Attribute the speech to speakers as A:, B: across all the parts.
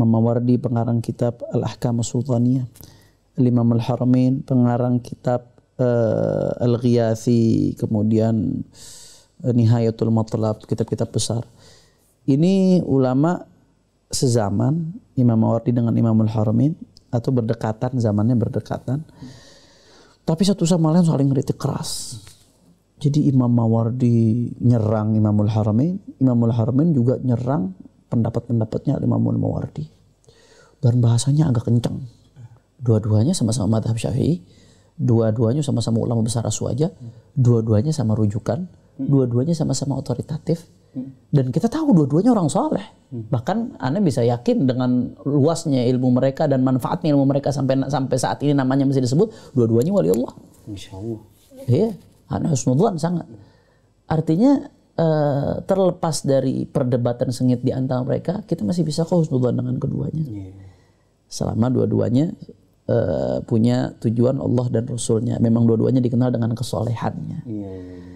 A: Imam Mawardi pengarang kitab Al-Ahkam Sultaniyah, Al Imam al haramin pengarang kitab uh, Al-Ghiyathi, kemudian uh, Nihayatul Matlab, kitab-kitab besar. Ini ulama sezaman Imam Mawardi dengan Imam al haramin atau berdekatan zamannya berdekatan. Tapi satu sama lain saling kritik keras. Jadi Imam Mawardi nyerang Imamul Haramain, Imamul Haramain juga nyerang pendapat-pendapatnya Imam Mawardi dan bahasanya agak kencang. Dua-duanya sama-sama madhab syafi'i, dua-duanya sama-sama ulama besar aswaja, dua-duanya sama rujukan, dua-duanya sama-sama otoritatif, dan kita tahu dua-duanya orang soleh. Bahkan Anda bisa yakin dengan luasnya ilmu mereka dan manfaatnya ilmu mereka sampai sampai saat ini namanya masih disebut, dua-duanya wali Allah. Insya Allah. Iya, Anda harus sangat. Artinya Eh, terlepas dari perdebatan sengit di antara mereka, kita masih bisa kok husnudzon dengan keduanya. Iya. Selama dua-duanya uh, punya tujuan Allah dan Rasulnya. Memang dua-duanya dikenal dengan kesolehannya. Yeah. Iya, iya.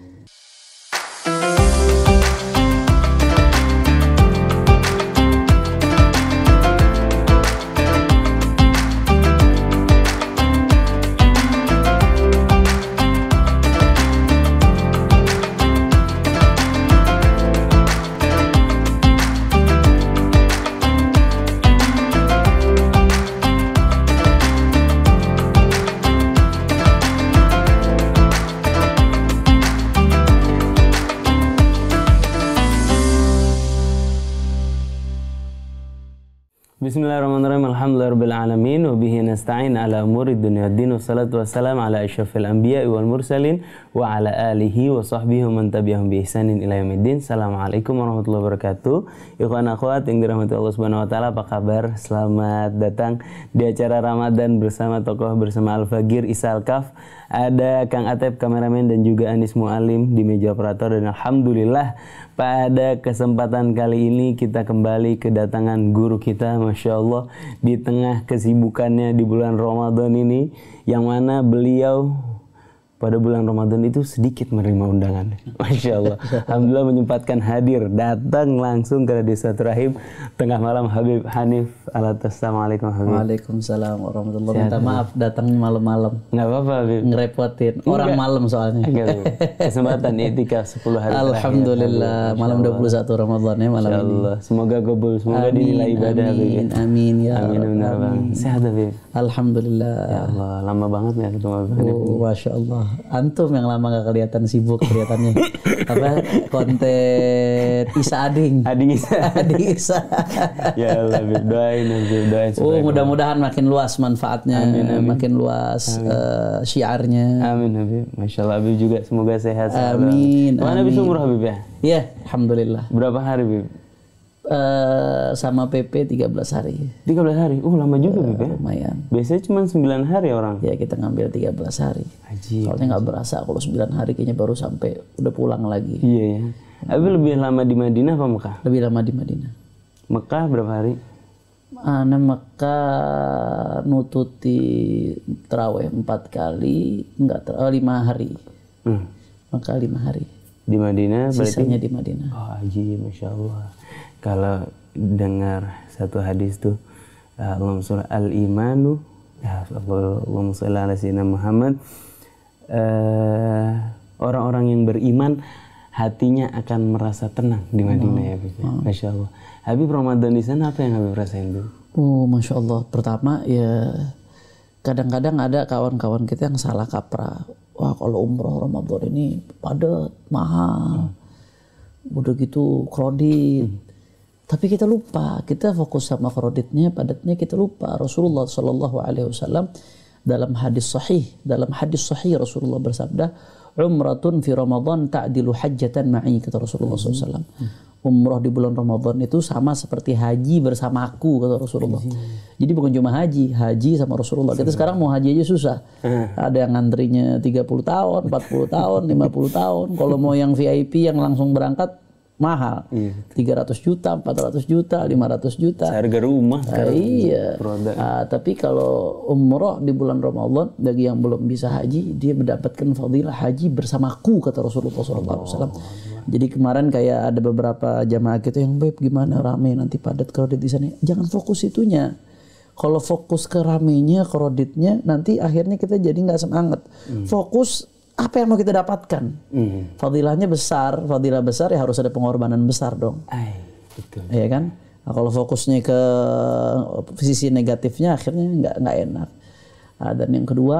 B: Bismillahirrahmanirrahim. Alhamdulillahirrahmanirrahim. bihi nasta'in ala umuri dunia din. Wassalatu wassalamu ala isyafil anbiya wal mursalin. Wa ala alihi wa sahbihi man tabi'ahum bi ihsanin ila yamidin. Assalamualaikum warahmatullahi wabarakatuh. Ikhwan akhwat yang dirahmati Allah subhanahu wa ta'ala. Apa kabar? Selamat datang di acara Ramadan bersama tokoh bersama Al-Fagir Isal kaf Ada Kang Atep kameramen dan juga Anis Mualim di meja operator. Dan Alhamdulillah pada kesempatan kali ini kita kembali kedatangan guru kita Masya Allah di tengah kesibukannya di bulan Ramadan ini Yang mana beliau pada bulan Ramadan itu sedikit menerima undangan. Masya Allah. Alhamdulillah menyempatkan hadir. Datang langsung ke Radio Satu Rahim. Tengah malam Habib Hanif alatas. Assalamualaikum Habib.
A: Waalaikumsalam warahmatullahi Minta maaf datang malam-malam. Gak
B: apa-apa Habib. Ngerepotin. Orang Enggak. malam soalnya. Enggak, Kesempatan etika 10 hari Alhamdulillah. Malam 21 Ramadan ya malam Allah. ini.
A: Semoga gobul. Semoga amin, dinilai ibadah. Amin, Habib. amin. Ya amin, amin. Sehat Habib. Alhamdulillah. Ya Allah. Lama banget ya ketemu Habib. Oh, Masya Allah antum yang lama gak kelihatan sibuk kelihatannya. Apa konten Isa Ading. Ading Isa. Ading Isa. ya lebih doain, doain. Oh, mudah-mudahan makin luas manfaatnya, amin, amin. makin luas amin. Uh,
B: syiarnya. Amin, Habib. Masya Allah, Habib juga semoga sehat. Amin. Mana Habib umur Habib ya? Iya, Alhamdulillah. Berapa hari, Habib? Uh, sama PP 13 hari. 13 hari? Uh lama juga uh, ya? Lumayan.
A: Biasanya cuma 9 hari orang. Ya kita ngambil 13 hari. Anjir. Soalnya nggak berasa kalau 9 hari kayaknya baru sampai udah pulang lagi. Iya ya.
B: Tapi lebih lama di Madinah apa Mekah? Lebih lama di Madinah. Mekah berapa hari?
A: Ana Mekah nututi teraweh empat kali, enggak terawih eh, lima hari. Hmm. Mekah lima hari.
B: Di Madinah Sisanya berarti? di Madinah. Oh aji, Masya Allah. Kalau dengar satu hadis tuh, Allahumma al-imanu, ya Allah, al ala Muhammad, Eh, orang-orang uh, yang beriman hatinya akan merasa tenang di Madinah oh. ya, ya. Hmm. Masya Allah. Habib Ramadan di sana apa yang Habib rasain
A: dulu? Oh, masya Allah. Pertama ya kadang-kadang ada kawan-kawan kita yang salah kaprah. Wah kalau umroh Ramadan ini padat, mahal, hmm. udah gitu kredit. Hmm. Tapi kita lupa, kita fokus sama kreditnya, padatnya kita lupa. Rasulullah Shallallahu Alaihi Wasallam dalam hadis sahih dalam hadis sahih Rasulullah bersabda umratun fi Ramadhan ta'dilu hajjatan ma'i kata Rasulullah hmm. SAW umroh di bulan Ramadhan itu sama seperti haji bersama aku kata Rasulullah hmm. jadi bukan cuma haji haji sama Rasulullah kita sekarang mau haji aja susah hmm. ada yang ngantrinya 30 tahun 40 tahun 50 tahun kalau mau yang VIP yang langsung berangkat mahal. Iya. 300 juta, 400 juta, 500 juta. Harga rumah. Nah, iya. Ah, iya. Uh, tapi kalau umroh di bulan Ramadan bagi yang belum bisa haji, dia mendapatkan fadilah haji bersamaku kata Rasulullah SAW. Jadi kemarin kayak ada beberapa jamaah gitu yang baik gimana rame nanti padat kalau di sana. Jangan fokus itunya. Kalau fokus ke ramenya, roditnya, nanti akhirnya kita jadi nggak semangat. Hmm. Fokus apa yang mau kita dapatkan? Mm. Fadilahnya besar, fadilah besar ya harus ada pengorbanan besar dong. Ay, Iya kan? Nah, kalau fokusnya ke sisi negatifnya akhirnya nggak nggak enak. Nah, dan yang kedua,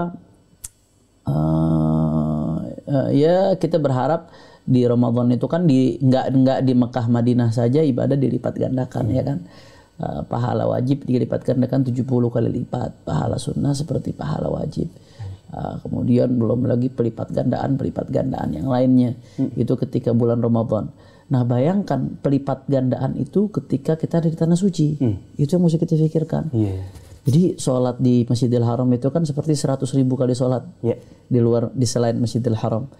A: uh, uh, ya kita berharap di Ramadan itu kan di nggak nggak di Mekah Madinah saja ibadah dilipat gandakan hmm. ya kan. Uh, pahala wajib dilipat gandakan 70 kali lipat, pahala sunnah seperti pahala wajib. Ah, kemudian belum lagi pelipat gandaan pelipat gandaan yang lainnya hmm. itu ketika bulan Ramadan. Nah bayangkan pelipat gandaan itu ketika kita ada di tanah suci hmm. itu yang mesti kita pikirkan. Yeah. Jadi sholat di Masjidil Haram itu kan seperti seratus ribu kali sholat yeah. di luar di selain Masjidil Haram.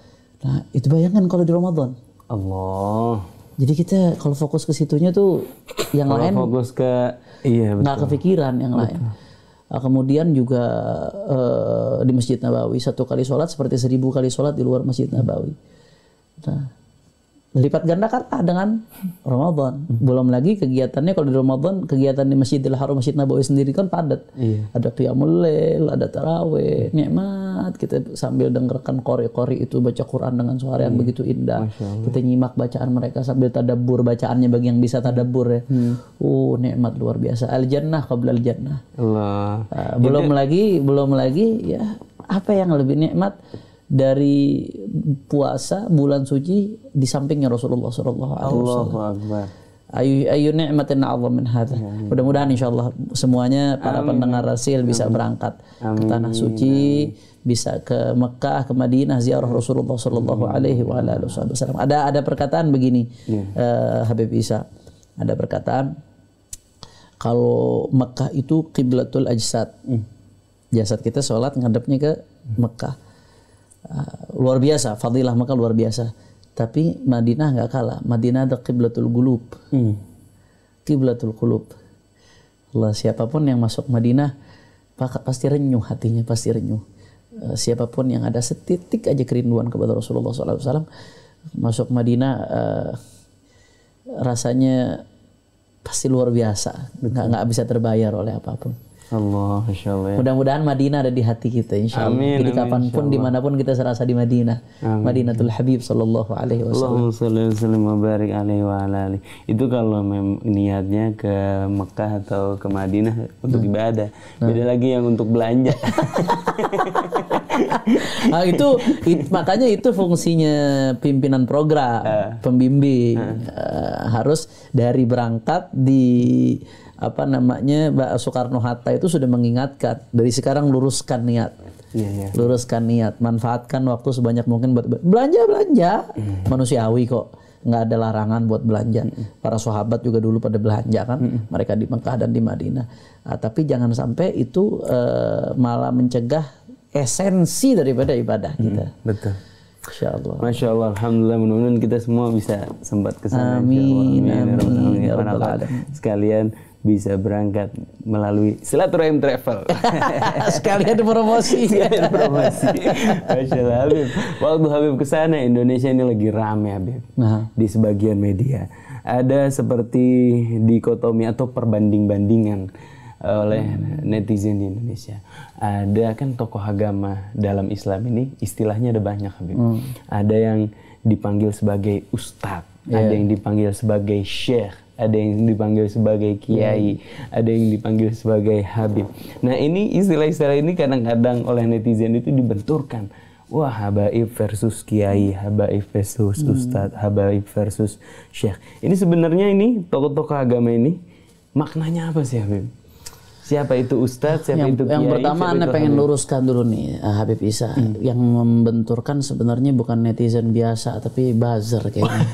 A: Nah itu bayangkan kalau di Ramadan. Allah. Jadi kita kalau fokus ke situnya tuh yang kalau lain fokus ke iya betul. Gak kepikiran yang betul. lain. Ah, kemudian juga uh, di Masjid Nabawi satu kali sholat seperti seribu kali sholat di luar Masjid Nabawi. Nah, lipat Melipat kata ah, dengan Ramadan. Hmm. Belum lagi kegiatannya kalau di Ramadan kegiatan di Masjidil Haram Masjid Nabawi sendiri kan padat. Iya. Ada qiyamul lail, ada tarawih, hmm. nikmat kita sambil dengarkan kori-kori itu baca Quran dengan suara yang hmm. begitu indah. Kita nyimak bacaan mereka sambil tadabbur bacaannya bagi yang bisa tadabbur ya. Hmm. Uh, nikmat luar biasa. Al jannah qabla al jannah.
B: Allah.
A: Uh, belum Jadi, lagi belum lagi ya apa yang lebih nikmat dari puasa bulan suci di sampingnya Rasulullah Shallallahu Alaihi Wasallam. Ayu ayu nikmatin Allah min hadha. Mudah-mudahan insyaallah semuanya para Amin. pendengar Rasil bisa Amin. berangkat Amin. ke tanah suci, Amin. bisa ke Mekah, ke Madinah ziarah Rasulullah sallallahu alaihi wa wasallam. Ada ada perkataan begini ya. uh, Habib Isa. Ada perkataan kalau Mekah itu kiblatul ajsad. Hmm. Jasad kita sholat ngadepnya ke Mekah. Ah, luar biasa fadilah Mekah luar biasa tapi Madinah nggak kalah Madinah ada kiblatul gulub hmm. kiblatul gulub. Allah siapapun yang masuk Madinah pasti renyuh hatinya pasti renyuh eh, siapapun yang ada setitik aja kerinduan kepada Rasulullah SAW masuk Madinah eh, rasanya pasti luar biasa nggak nggak bisa terbayar oleh apapun
B: Allah, insya Allah. Ya.
A: Mudah-mudahan Madinah ada di hati kita, insya Allah. Amin, Jadi amin, kapanpun, dimanapun kita serasa di Madinah. Amin. Madinatul Habib Sallallahu Alaihi Wasallam.
B: Allahumma salli wa barik alaihi wa alaihi. Itu kalau mem- niatnya ke Mekah atau ke Madinah untuk nah. ibadah. Nah. Beda lagi yang untuk belanja.
A: nah, itu it, makanya itu fungsinya pimpinan program, uh. pembimbing uh. Uh, harus dari berangkat di apa namanya Mbak Soekarno Hatta itu sudah mengingatkan dari sekarang luruskan niat. Yeah, yeah. Luruskan niat, manfaatkan waktu sebanyak mungkin buat belanja belanja. Mm. Manusiawi kok nggak ada larangan buat belanja. Mm. Para sahabat juga dulu pada belanja kan, mm. mereka di Mekah dan di Madinah. Nah, tapi jangan sampai itu uh, malah mencegah esensi daripada ibadah hmm, kita. Mm. Betul. Insya Allah. Masya Allah, Alhamdulillah mudah kita semua bisa
B: sempat ke sana. Amin. Amin. Ya amin. Ya amin. Sekalian bisa berangkat melalui silaturahim travel. Sekalian promosi. Sekalian promosi. Masya Allah, Habib. Waktu Habib ke sana Indonesia ini lagi rame Habib. Nah. Di sebagian media ada seperti dikotomi atau perbanding-bandingan eh, oleh netizen di Indonesia. Ada kan tokoh agama dalam Islam ini istilahnya ada banyak Habib. Hmm. Ada yang dipanggil sebagai ustadz, yeah. ada iya. yang dipanggil sebagai syekh, ada yang dipanggil sebagai kiai, hmm. ada yang dipanggil sebagai habib. Nah ini istilah-istilah ini kadang-kadang oleh netizen itu dibenturkan. Wah habaib versus kiai, habaib versus hmm. ustadz, habaib versus syekh. Ini sebenarnya ini tokoh-tokoh agama ini maknanya apa sih Habib? siapa itu ustadz, siapa yang, itu kiai, Yang pertama Anda pengen Habib.
A: luruskan dulu nih eh, Habib Isa. Hmm. Yang membenturkan sebenarnya bukan netizen biasa tapi buzzer kayaknya.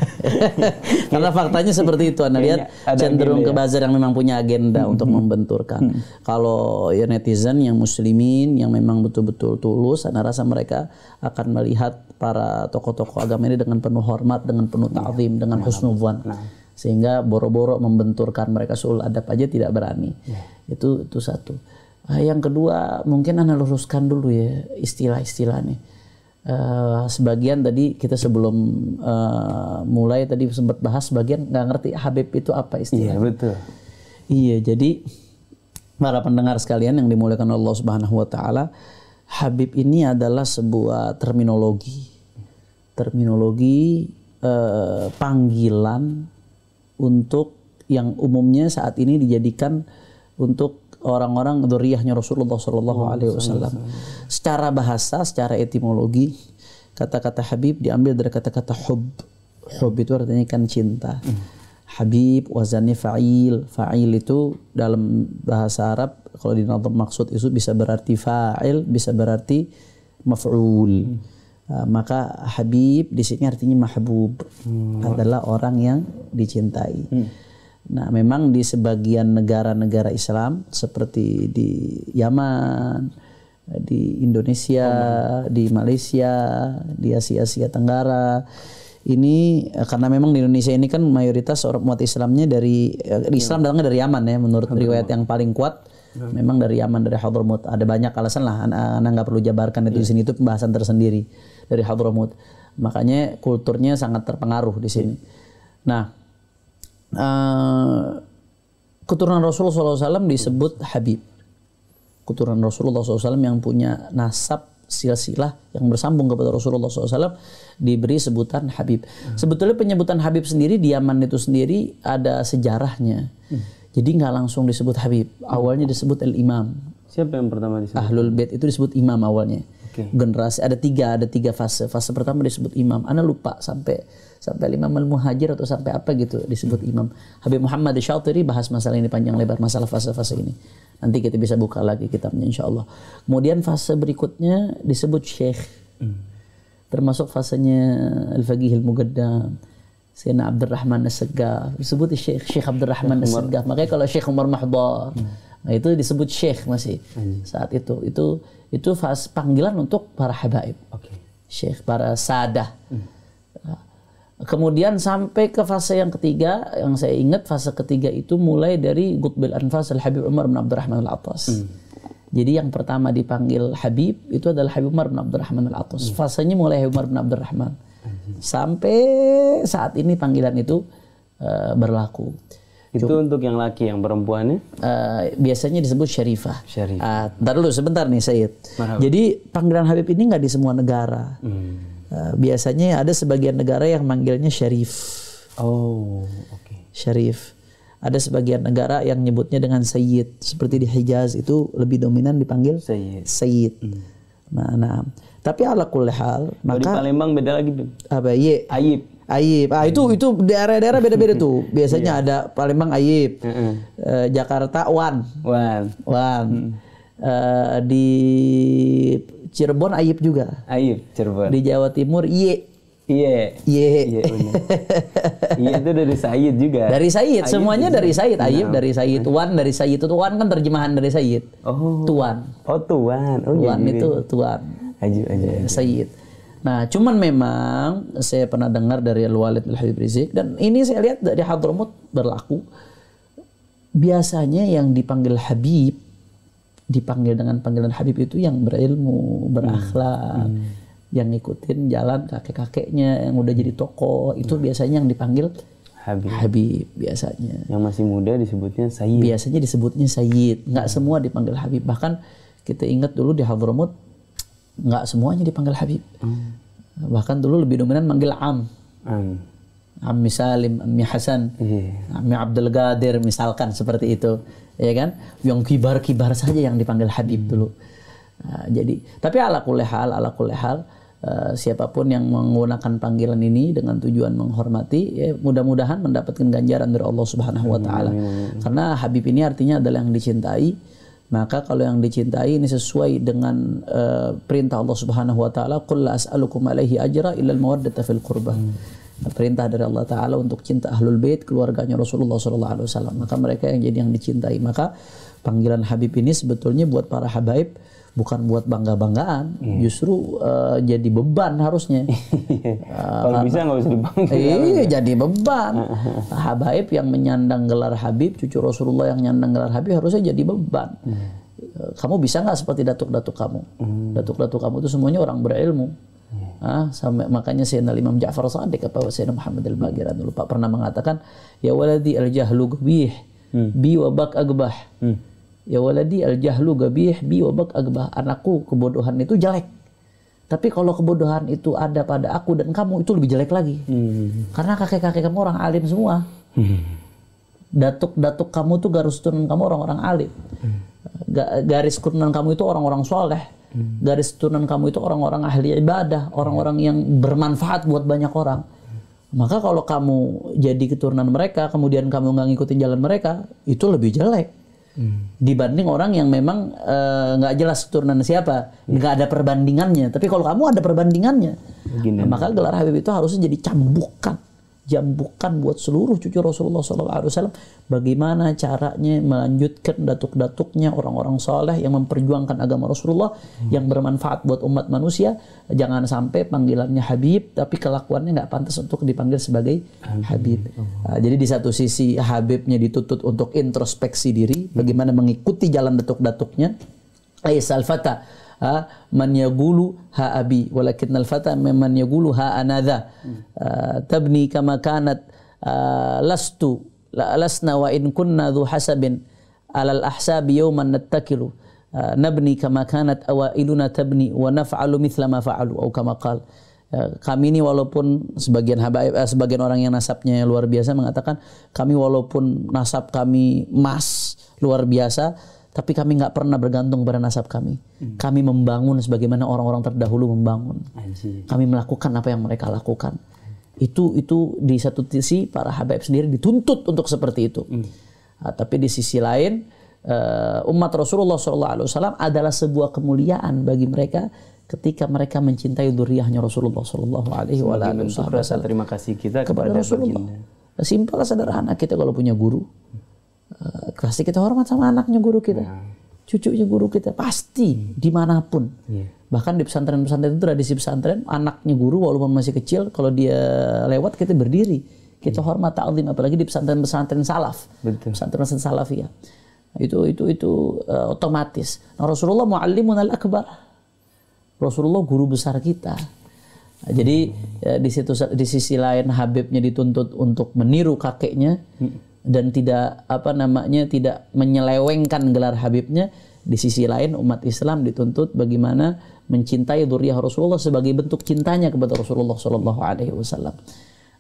A: Karena faktanya seperti itu Anda lihat cenderung gitu ke ya. buzzer yang memang punya agenda hmm. untuk hmm, hmm. membenturkan. Hmm. Kalau ya netizen yang muslimin yang memang betul-betul tulus, Anda rasa mereka akan melihat para tokoh-tokoh agama ini dengan penuh hormat, dengan penuh iya. ta'zim, dengan husnubuan Nah sehingga boro-boro membenturkan mereka soal adab aja tidak berani. Yeah. Itu itu satu. Uh, yang kedua mungkin anda luruskan dulu ya istilah-istilah nih. Eh, uh, sebagian tadi kita sebelum uh, mulai tadi sempat bahas sebagian nggak ngerti Habib itu apa istilahnya. Iya yeah, betul. Iya jadi para pendengar sekalian yang dimuliakan Allah Subhanahu Wa Taala, Habib ini adalah sebuah terminologi, terminologi uh, panggilan untuk yang umumnya saat ini dijadikan untuk orang-orang duriyahnya Rasulullah Shallallahu oh, alaihi wasallam. Secara bahasa, secara etimologi, kata-kata habib diambil dari kata-kata hub. Hub itu artinya kan cinta. Hmm. Habib wazannya fa'il. Fa'il itu dalam bahasa Arab kalau di maksud itu bisa berarti fa'il, bisa berarti maf'ul. Hmm maka Habib di sini artinya mahbub hmm. adalah orang yang dicintai. Hmm. Nah, memang di sebagian negara-negara Islam seperti di Yaman, di Indonesia, di Malaysia, di Asia Asia Tenggara ini karena memang di Indonesia ini kan mayoritas orang umat Islamnya dari Islam datangnya dari Yaman ya menurut riwayat yang paling kuat memang dari Yaman dari Hadramaut ada banyak alasan lah anak nggak perlu jabarkan itu ya. di sini itu pembahasan tersendiri dari Hadramut. Makanya kulturnya sangat terpengaruh di sini. Nah, uh, keturunan Rasulullah SAW disebut Habib. Keturunan Rasulullah SAW yang punya nasab silsilah yang bersambung kepada Rasulullah SAW diberi sebutan Habib. Sebetulnya penyebutan Habib sendiri di Yaman itu sendiri ada sejarahnya. Jadi nggak langsung disebut Habib. Awalnya disebut Al Imam. Siapa yang pertama disebut? Ahlul Bait itu disebut Imam awalnya okay. generasi ada tiga ada tiga fase fase pertama disebut imam anda lupa sampai sampai lima muhajir atau sampai apa gitu disebut imam Habib Muhammad Syaltiri bahas masalah ini panjang lebar masalah fase-fase ini nanti kita bisa buka lagi kitabnya insya Allah kemudian fase berikutnya disebut syekh hmm. termasuk fasenya al faqih al mugaddam Sayyidina Abdurrahman as disebut Syekh Syekh Abdurrahman As-Segaf makanya kalau Syekh Umar Mahdhar hmm. nah itu disebut Syekh masih hmm. saat itu itu itu panggilan untuk para habaib, okay. syekh, para sadah. Hmm. Ya. Kemudian sampai ke fase yang ketiga, yang saya ingat fase ketiga itu mulai dari Gutbil Anfas Al-Habib Umar bin Abdurrahman Al-Atas. Hmm. Jadi yang pertama dipanggil Habib itu adalah Habib Umar bin Abdurrahman Al-Atas. Hmm. Fasenya mulai Habib Umar bin Abdurrahman. Hmm. Sampai saat ini panggilan itu uh, berlaku. Itu Itu
B: untuk yang laki, yang perempuannya?
A: Uh, eh, biasanya disebut syarifah. Syarifah. Uh, dulu sebentar nih Syed. Jadi panggilan Habib ini nggak di semua negara. Hmm. Uh, biasanya ada sebagian negara yang manggilnya syarif. Oh, oke. Okay. Syarif. Ada sebagian negara yang nyebutnya dengan Sayyid. Seperti di Hijaz itu lebih dominan dipanggil Sayyid. Sayyid. Hmm. Nah, nah. Tapi ala kulli hal, maka... Di Palembang beda lagi, Bim. Apa? Ye. Iya. Ayib. Ayib. Ah itu hmm. itu daerah-daerah beda-beda tuh. Biasanya iya. ada Palembang Ayib, eh, Jakarta Wan, Wan, Wan. Hmm. Eh, di Cirebon Ayib juga. Ayib Cirebon. Di Jawa Timur Iye. Iye. Iye. Iye itu dari Sayid juga. Dari Sayid. semuanya dari Sayid Ayib nah, dari Sayid Wan dari Sayid Itu Wan kan terjemahan dari Said. Oh. Tuan. Oh Tuan. Oh, iya, tuan iya, itu Tuan. Ayib aja. Sayid. Nah, cuman memang saya pernah dengar dari Al-Walid Al-Habib Rizik dan ini saya lihat dari Hadramut berlaku biasanya yang dipanggil Habib dipanggil dengan panggilan Habib itu yang berilmu, berakhlak, hmm, hmm. yang ngikutin jalan kakek-kakeknya yang udah jadi toko itu hmm. biasanya yang dipanggil Habib. Habib biasanya. Yang masih muda disebutnya Sayyid. Biasanya disebutnya Sayyid. Nggak semua dipanggil Habib. Bahkan kita ingat dulu di Hadramut nggak semuanya dipanggil Habib. Hmm. Bahkan dulu lebih dominan manggil Am. Am. Ammi Salim, Ammi Hasan, yeah. Ammi Abdul Gadir misalkan seperti itu, ya kan? Yang kibar-kibar saja yang dipanggil Habib dulu. Uh, jadi, tapi ala kulehal, ala kulehal, uh, eh, siapapun yang menggunakan panggilan ini dengan tujuan menghormati, ya, mudah-mudahan mendapatkan ganjaran dari Allah Subhanahu Wa Taala. Karena Habib ini artinya adalah yang dicintai, maka kalau yang dicintai ini sesuai dengan uh, perintah Allah Subhanahu wa taala, "Qul la as'alukum alaihi ajra illa al-mawaddata fil qurbah." Hmm. Perintah dari Allah taala untuk cinta Ahlul Bait, keluarganya Rasulullah sallallahu alaihi wasallam. Maka mereka yang jadi yang dicintai. Maka panggilan Habib ini sebetulnya buat para habaib bukan buat bangga-banggaan, hmm. justru uh, jadi beban harusnya. uh, Kalau eh, bisa nggak usah dibangga. Iya, iya, jadi beban. Habaib yang menyandang gelar Habib, cucu Rasulullah yang menyandang gelar Habib harusnya jadi beban. Hmm. Eh, kamu bisa nggak seperti datuk-datuk kamu? datuk hmm. Datuk-datuk kamu itu semuanya orang berilmu. Hmm. Ah, sampai makanya Sayyidina Imam Ja'far Sadiq apa Sayyidina Muhammad al dulu hmm. pak pernah mengatakan ya waladi al-jahlu gubih bi wa bak agbah. Hmm Ya waladi al jahlu gabih bi wabak agbah. Anakku kebodohan itu jelek. Tapi kalau kebodohan itu ada pada aku dan kamu itu lebih jelek lagi. Hmm. Karena kakek-kakek kamu orang alim semua. datuk hmm. Datuk-datuk kamu tuh garis turun kamu orang-orang alim. Hmm. Garis turunan kamu itu orang-orang soleh. Hmm. Garis turunan kamu itu orang-orang ahli ibadah, orang-orang yang bermanfaat buat banyak orang. Hmm. Maka kalau kamu jadi keturunan mereka, kemudian kamu nggak ngikutin jalan mereka, itu lebih jelek. Hmm. Dibanding orang yang memang eh, nggak uh, jelas turunan siapa, hmm. nggak hmm. ada perbandingannya. Tapi kalau kamu ada perbandingannya, Gini. maka gelar Habib itu harusnya jadi cambukan bukan buat seluruh cucu Rasulullah SAW bagaimana caranya melanjutkan datuk-datuknya orang-orang soleh yang memperjuangkan agama Rasulullah hmm. yang bermanfaat buat umat manusia jangan sampai panggilannya Habib tapi kelakuannya nggak pantas untuk dipanggil sebagai Amin. Habib uh, jadi di satu sisi Habibnya dituntut untuk introspeksi diri bagaimana mengikuti jalan datuk-datuknya Aisal Fatah ha man yagulu ha abi walakin al fata man yagulu ha anadha uh, tabni kama kanat uh, lastu la lasna wa in kunna dhu hasabin al ahsab yawman nattakilu uh, nabni kama kanat awailuna tabni wa naf'alu mithla ma fa'alu au kama qal kami ini walaupun sebagian habaib eh, sebagian orang yang nasabnya luar biasa mengatakan kami walaupun nasab kami emas luar biasa tapi kami nggak pernah bergantung pada nasab kami. Hmm. Kami membangun sebagaimana orang-orang terdahulu membangun. Kami melakukan apa yang mereka lakukan. Itu itu di satu sisi para habaib sendiri dituntut untuk seperti itu. Hmm. Nah, tapi di sisi lain eh, umat Rasulullah SAW adalah sebuah kemuliaan bagi mereka ketika mereka mencintai duriahnya Rasulullah SAW.
B: Terima kasih kita kepada, kepada Rasulullah.
A: Simpel sederhana kita kalau punya guru. Hmm pasti eh, kita hormat sama anaknya guru kita, ya. cucunya guru kita pasti dimanapun. Ya. Bahkan di pesantren-pesantren itu tradisi pesantren anaknya guru walaupun masih kecil kalau dia lewat kita berdiri, kita ya. hormat ta'zim apalagi di pesantren-pesantren salaf, pesantren-pesantren ya. Itu itu itu uh, otomatis. Nah, Rasulullah muallimun al-akbar. Rasulullah guru besar kita. Nah, jadi hmm. ya, di situ di sisi lain Habibnya dituntut untuk meniru kakeknya. Hmm dan tidak apa namanya tidak menyelewengkan gelar Habibnya di sisi lain umat Islam dituntut bagaimana mencintai duriyah Rasulullah sebagai bentuk cintanya kepada Rasulullah Shallallahu Alaihi Wasallam.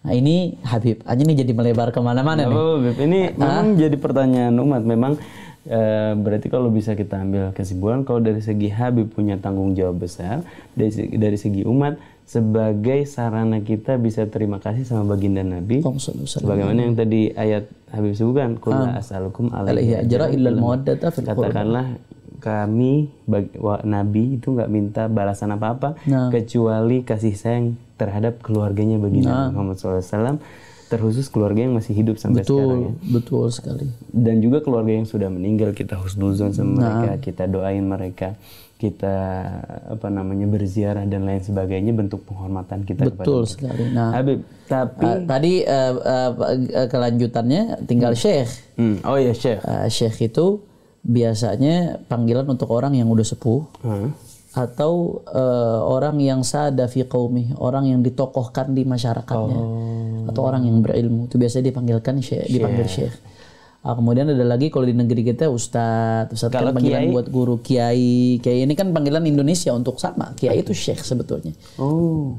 A: Nah ini Habib, aja ah, nih jadi melebar kemana-mana nih. Oh,
B: Habib. Ini ah. memang jadi pertanyaan umat. Memang e, berarti kalau bisa kita ambil kesimpulan, kalau dari segi Habib punya tanggung jawab besar, dari, dari segi umat sebagai sarana kita bisa terima kasih sama baginda Nabi. bagaimana yang tadi ayat Habib sebutkan, kula ah. as'alukum alaihi ajra illal mawaddata fil Katakanlah kami bagi, Nabi itu nggak minta balasan apa-apa nah. kecuali kasih sayang terhadap keluarganya baginda nah. Muhammad SAW terkhusus keluarga yang masih hidup sampai betul, sekarang ya.
A: Betul sekali.
B: Dan juga keluarga yang sudah meninggal kita harus husnuzon sama nah. mereka, kita doain mereka, kita apa namanya berziarah
A: dan lain sebagainya bentuk penghormatan kita betul kepada Betul sekali. Nah, Habib, tapi uh, tadi uh, uh, kelanjutannya tinggal hmm. Syekh. Hmm. Oh iya Syekh. Uh, Syekh itu biasanya panggilan untuk orang yang udah sepuh. Hmm atau uh, orang yang sadafi kaumih, orang yang ditokohkan di masyarakatnya. Oh atau orang yang berilmu itu biasanya dipanggilkan syekh, dipanggil syekh. Uh, kemudian ada lagi kalau di negeri kita ustadz, ustadz kan panggilan kiai. buat guru kiai. Kiai ini kan panggilan Indonesia untuk sama. Kiai itu syekh sebetulnya. Oh.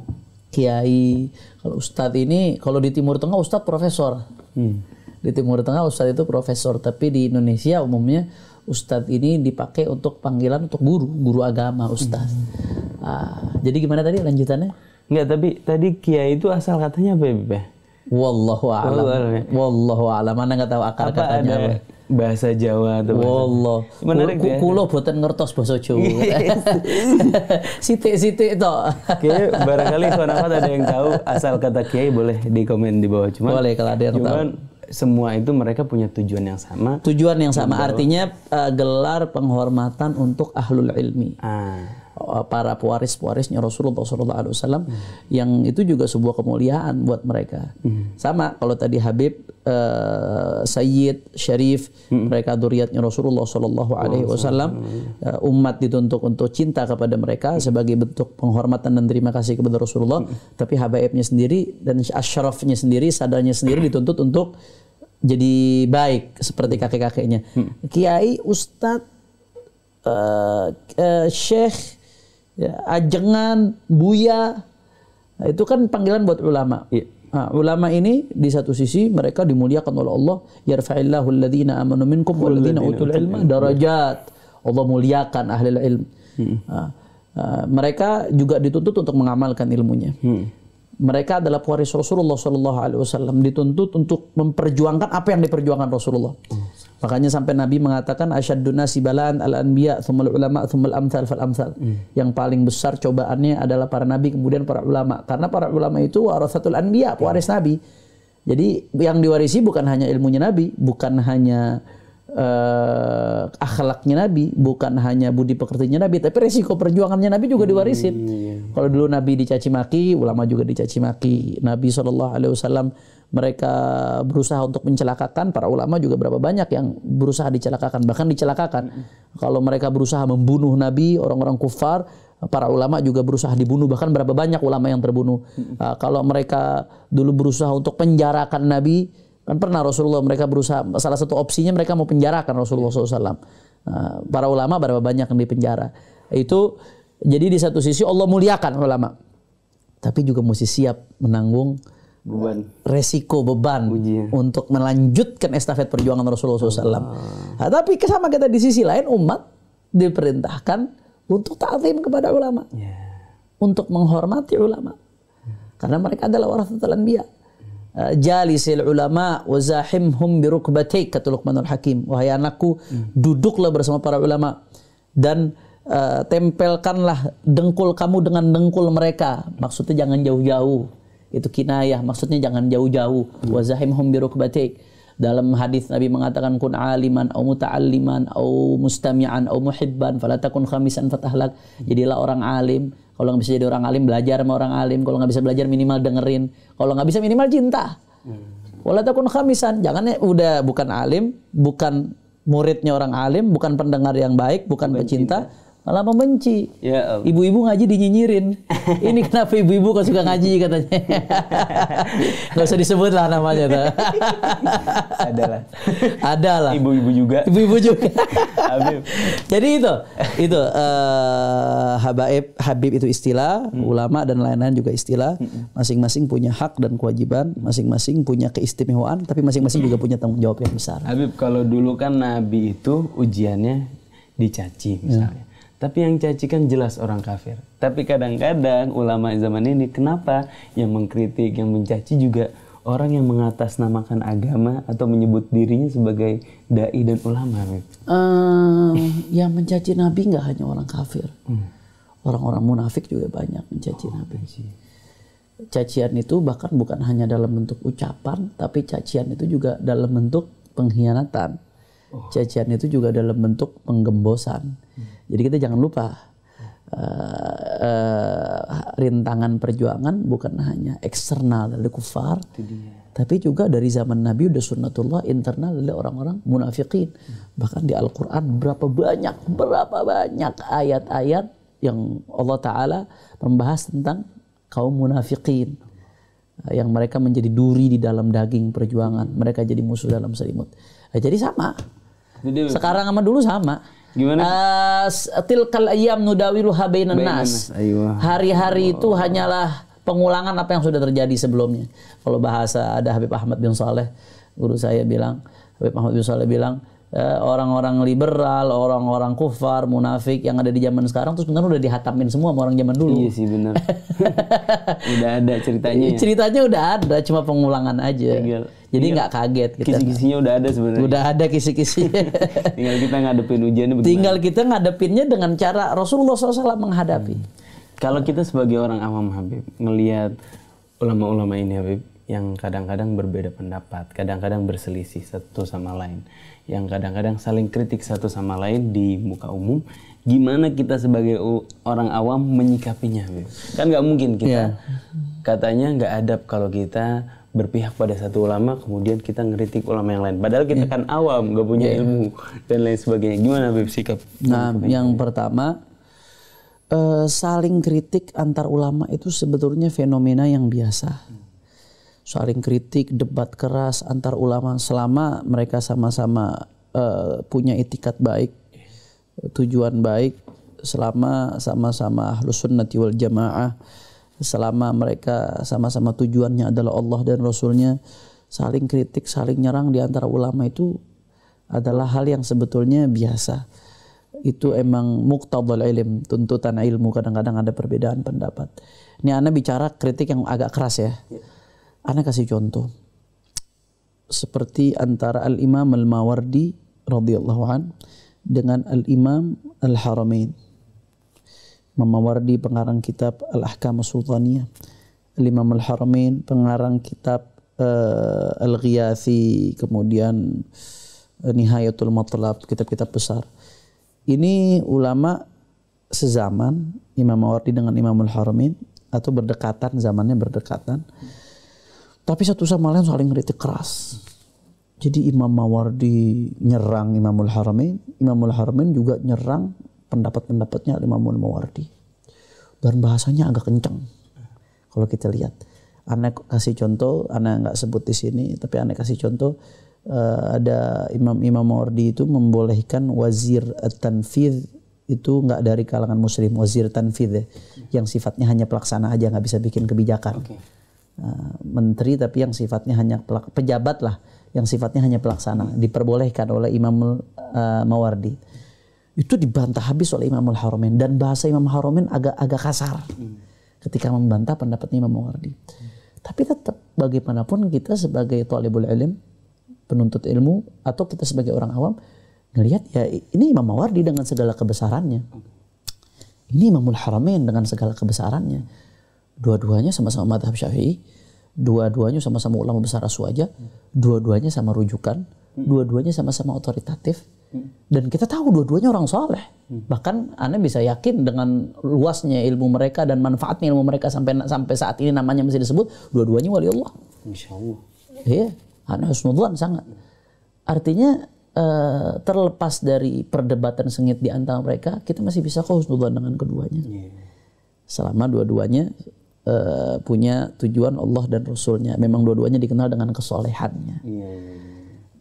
A: Kiai. Kalau ustadz ini kalau di Timur Tengah ustadz profesor. Hmm. Di Timur Tengah ustadz itu profesor, tapi di Indonesia umumnya ustadz ini dipakai untuk panggilan untuk guru, guru agama ustadz. Hmm. Uh, jadi gimana tadi lanjutannya? Enggak, tapi tadi Kiai itu asal katanya apa ya, Bebe? Ya? Wallahu a'lam. Wallahu a'lam. Ya? Mana enggak tahu akar apa katanya ada Bahasa Jawa atau bahasa Wallah. Menarik ya. Kulo boten ngertos bahasa Jawa. Sitik-sitik to. Oke, barangkali Sonafat ada yang tahu
B: asal kata kiai boleh di komen di bawah. Cuma. boleh
A: kalau ada yang cuman, Semua itu mereka punya tujuan yang sama. Tujuan yang sama artinya uh, gelar penghormatan untuk ahlul ilmi. Ah Eh, para pewaris-pewarisnya Rasulullah SAW hmm. yang itu juga sebuah kemuliaan buat mereka. Hmm. Sama kalau tadi Habib uh, Sayyid Syarif hmm. mereka duriatnya Rasulullah Shallallahu Alaihi Wasallam uh, umat dituntut untuk cinta kepada mereka hmm. sebagai bentuk penghormatan dan terima kasih kepada Rasulullah. Hmm. Tapi habaibnya sendiri dan asyrafnya sendiri sadarnya sendiri dituntut untuk jadi baik seperti kakek-kakeknya. Hmm. Kiai, ustadz, uh, uh, syekh ya, ajengan, buya. Nah, itu kan panggilan buat ulama. Ya. Nah, ulama ini di satu sisi mereka dimuliakan oleh Allah, yarfa'illahu alladhina amanu minkum walladziina utul ilma darajat. Allah muliakan ahli ilmu. Hmm. Nah, uh, mereka juga dituntut untuk mengamalkan ilmunya. Hmm. Mereka adalah pewaris Rasulullah Shallallahu Alaihi Wasallam dituntut untuk memperjuangkan apa yang diperjuangkan Rasulullah. Hmm Makanya sampai Nabi mengatakan asyaduna nasi balan al anbiya thumul ulama thumul amsal fal amsal. Hmm. Yang paling besar cobaannya adalah para nabi kemudian para ulama. Karena para ulama itu warasatul anbiya, pewaris hmm. nabi. Jadi yang diwarisi bukan hanya ilmunya nabi, bukan hanya uh, akhlaknya Nabi, bukan hanya budi pekertinya Nabi, tapi resiko perjuangannya Nabi juga diwarisin. Hmm, iya. Kalau dulu Nabi dicaci maki, ulama juga dicaci maki. Nabi Shallallahu Alaihi Wasallam mereka berusaha untuk mencelakakan para ulama juga berapa banyak yang berusaha dicelakakan bahkan dicelakakan hmm. kalau mereka berusaha membunuh nabi orang-orang kufar para ulama juga berusaha dibunuh bahkan berapa banyak ulama yang terbunuh uh, kalau mereka dulu berusaha untuk penjarakan nabi Kan pernah Rasulullah mereka berusaha salah satu opsinya mereka mau penjarakan Rasulullah iya. SAW. Nah, para ulama berapa banyak yang dipenjara. Itu jadi di satu sisi Allah muliakan ulama. Tapi juga mesti siap menanggung beban resiko beban Ujian. untuk melanjutkan estafet perjuangan Rasulullah SAW. Ah. Nah, tapi sama kita di sisi lain umat diperintahkan untuk taatim kepada ulama. Yeah. Untuk menghormati ulama. Iya. Karena mereka adalah warasatul anbiya. Eh, jalisil ulama wa zahimhum birukbatik kata Luqmanul Hakim wahai anakku duduklah bersama para ulama dan uh, tempelkanlah dengkul kamu dengan dengkul mereka maksudnya jangan jauh-jauh itu kinayah maksudnya jangan jauh-jauh wazahim wa zahimhum birukbatik dalam hadis Nabi mengatakan kun aliman au muta'alliman au mustami'an au muhibban falatakun khamisan fatahlak jadilah orang alim kalau nggak bisa jadi orang alim belajar sama orang alim. Kalau nggak bisa belajar minimal dengerin. Kalau nggak bisa minimal cinta. Hmm. Walau takun khamisan. Jangan ya udah bukan alim, bukan muridnya orang alim, bukan pendengar yang baik, bukan, pecinta malah membenci. Ya, Ibu-ibu ngaji dinyinyirin. Ini kenapa ibu-ibu kok suka ngaji katanya? Gak usah disebut lah namanya. Tuh. Adalah. Adalah. Ibu-ibu juga. Ibu-ibu juga.
B: Habib.
A: Jadi itu, itu uh, Habaib, Habib itu istilah, hmm. ulama dan lain-lain juga istilah. Hmm. Masing-masing punya hak dan kewajiban, masing-masing punya keistimewaan, tapi masing-masing juga punya tanggung jawab yang besar.
B: Habib, kalau dulu kan Nabi itu ujiannya dicaci misalnya. Hmm. Tapi yang cacikan jelas orang kafir. Tapi kadang-kadang ulama zaman ini kenapa yang mengkritik, yang mencaci juga orang yang mengatasnamakan agama atau menyebut dirinya sebagai dai dan ulama.
A: Uh, yang mencaci Nabi nggak hanya orang kafir, hmm. orang-orang munafik juga banyak mencaci oh, Nabi. Cacian itu bahkan bukan hanya dalam bentuk ucapan, tapi cacian itu juga dalam bentuk pengkhianatan Cacian itu juga dalam bentuk penggembosan. Jadi kita jangan lupa Uh, uh, rintangan perjuangan bukan hanya eksternal dari kufar, tapi juga dari zaman Nabi udah sunnatullah internal dari orang-orang munafikin. Hmm. Bahkan di Al-Quran berapa banyak, berapa banyak ayat-ayat yang Allah Ta'ala membahas tentang kaum munafikin. yang mereka menjadi duri di dalam daging perjuangan. Mereka jadi musuh dalam selimut. jadi sama sekarang sama dulu sama. Gimana? Uh, tilkal ayam nudawiru habainan nas. Hari-hari itu hanyalah pengulangan apa yang sudah terjadi sebelumnya. Kalau bahasa ada Habib Ahmad bin Saleh, guru saya bilang, Habib Ahmad bin Saleh bilang, Eh, orang-orang liberal, orang-orang kufar, munafik yang ada di zaman sekarang tuh sebenarnya udah dihatamin semua sama orang zaman dulu. Iya sih benar. udah ada ceritanya. Ya. Ceritanya udah ada, cuma pengulangan aja. Tinggal, Jadi nggak kaget Kisi-kisinya udah ada sebenarnya. Udah ada kisi-kisinya. tinggal kita ngadepin ujian. bagaimana? Tinggal kita ngadepinnya dengan cara Rasulullah SAW menghadapi. Hmm. Kalau kita sebagai
B: orang awam Habib melihat ulama-ulama ini Habib yang kadang-kadang berbeda pendapat, kadang-kadang berselisih satu sama lain yang kadang-kadang saling kritik satu sama lain di muka umum gimana kita sebagai orang awam menyikapinya kan nggak mungkin kita yeah. katanya nggak adab kalau kita berpihak pada satu ulama kemudian kita ngeritik ulama yang lain padahal kita yeah. kan awam nggak punya yeah. ilmu dan lain sebagainya gimana Habib sikap
A: nah yang pertama uh, saling kritik antar ulama itu sebetulnya fenomena yang biasa saling kritik, debat keras antar ulama selama mereka sama-sama uh, punya itikat baik, tujuan baik, selama sama-sama ahlus sunnati wal jamaah, selama mereka sama-sama tujuannya adalah Allah dan Rasulnya, saling kritik, saling nyerang di antara ulama itu adalah hal yang sebetulnya biasa. Itu emang muktabal ilm, tuntutan ilmu kadang-kadang ada perbedaan pendapat. Ini Anda bicara kritik yang agak keras ya. Iya. Anak kasih contoh. Seperti antara Al-Imam Al-Mawardi radhiyallahu an dengan Al-Imam Al-Haramain. Imam Mawardi pengarang kitab Al-Ahkam Sultaniyah. Al-Imam Al-Haramain pengarang kitab uh, Al-Ghiyathi, kemudian eh, Nihayatul Matlab, kitab-kitab besar. Ini ulama sezaman Imam Mawardi dengan Imam Al-Haramain atau berdekatan zamannya berdekatan. Hmm tapi satu sama lain saling kritik keras. Jadi Imam Mawardi nyerang Imamul Haramain, Imamul Haramain juga nyerang pendapat-pendapatnya Imamul Mawardi. Dan bahasanya agak kencang. Kalau kita lihat, anak kasih contoh, anak nggak sebut di sini, tapi anak kasih contoh eh, ada Imam Imam Mawardi itu membolehkan wazir tanfidh itu nggak dari kalangan muslim, wazir tanfidh ya, yang sifatnya hanya pelaksana aja nggak bisa bikin kebijakan. Okay Eh, menteri tapi yang sifatnya hanya pejabat lah yang sifatnya hanya pelaksana diperbolehkan oleh Imam uh, eh, Mawardi itu dibantah habis oleh Imam al Haromen dan bahasa Imam Haromen agak agak kasar ketika membantah pendapat Imam Mawardi. Tapi tetap bagaimanapun kita sebagai talibul ilm, penuntut ilmu atau kita sebagai orang awam ngelihat ya ini Imam Mawardi dengan segala kebesarannya. Ini Imamul Haromen dengan segala kebesarannya dua-duanya sama-sama madhab syafi'i, dua-duanya sama-sama ulama besar asu dua-duanya sama rujukan, hmm. dua-duanya sama-sama otoritatif, hmm. dan kita tahu dua-duanya orang soleh. Hmm. Bahkan Anda bisa yakin dengan luasnya ilmu mereka dan manfaatnya ilmu mereka sampai sampai saat ini namanya masih disebut, dua-duanya wali Allah. Insya Allah. Iya, Anda husnudlan sangat. Artinya eh, terlepas dari perdebatan sengit di antara mereka, kita masih bisa kok husnudzon dengan keduanya. Iya. Selama dua-duanya uh, punya tujuan Allah dan Rasulnya. Memang dua-duanya dikenal dengan kesolehannya. Yeah. Iya, iya.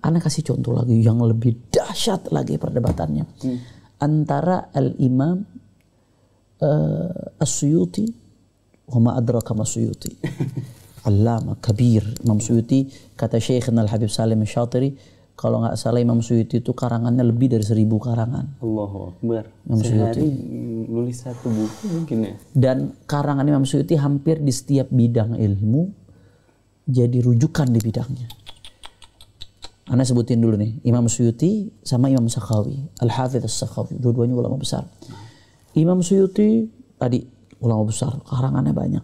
A: Anak kasih contoh lagi yang lebih dahsyat lagi perdebatannya hmm. antara Al Imam uh, eh, Asyuti, wama adraka Masyuti. Allama kabir Imam Suyuti kata Syekh Al Habib Salim Syatiri kalau nggak salah Imam Suyuti itu karangannya lebih dari seribu karangan.
B: Allahu Akbar. Imam Sehari Suyuti. nulis satu buku mungkin ya.
A: Dan karangan Imam Suyuti hampir di setiap bidang ilmu jadi rujukan di bidangnya. Anda sebutin dulu nih, Imam Suyuti sama Imam Sakhawi, Al-Hafidh al sakhawi dua-duanya ulama besar. Imam Suyuti tadi ulama besar, karangannya banyak.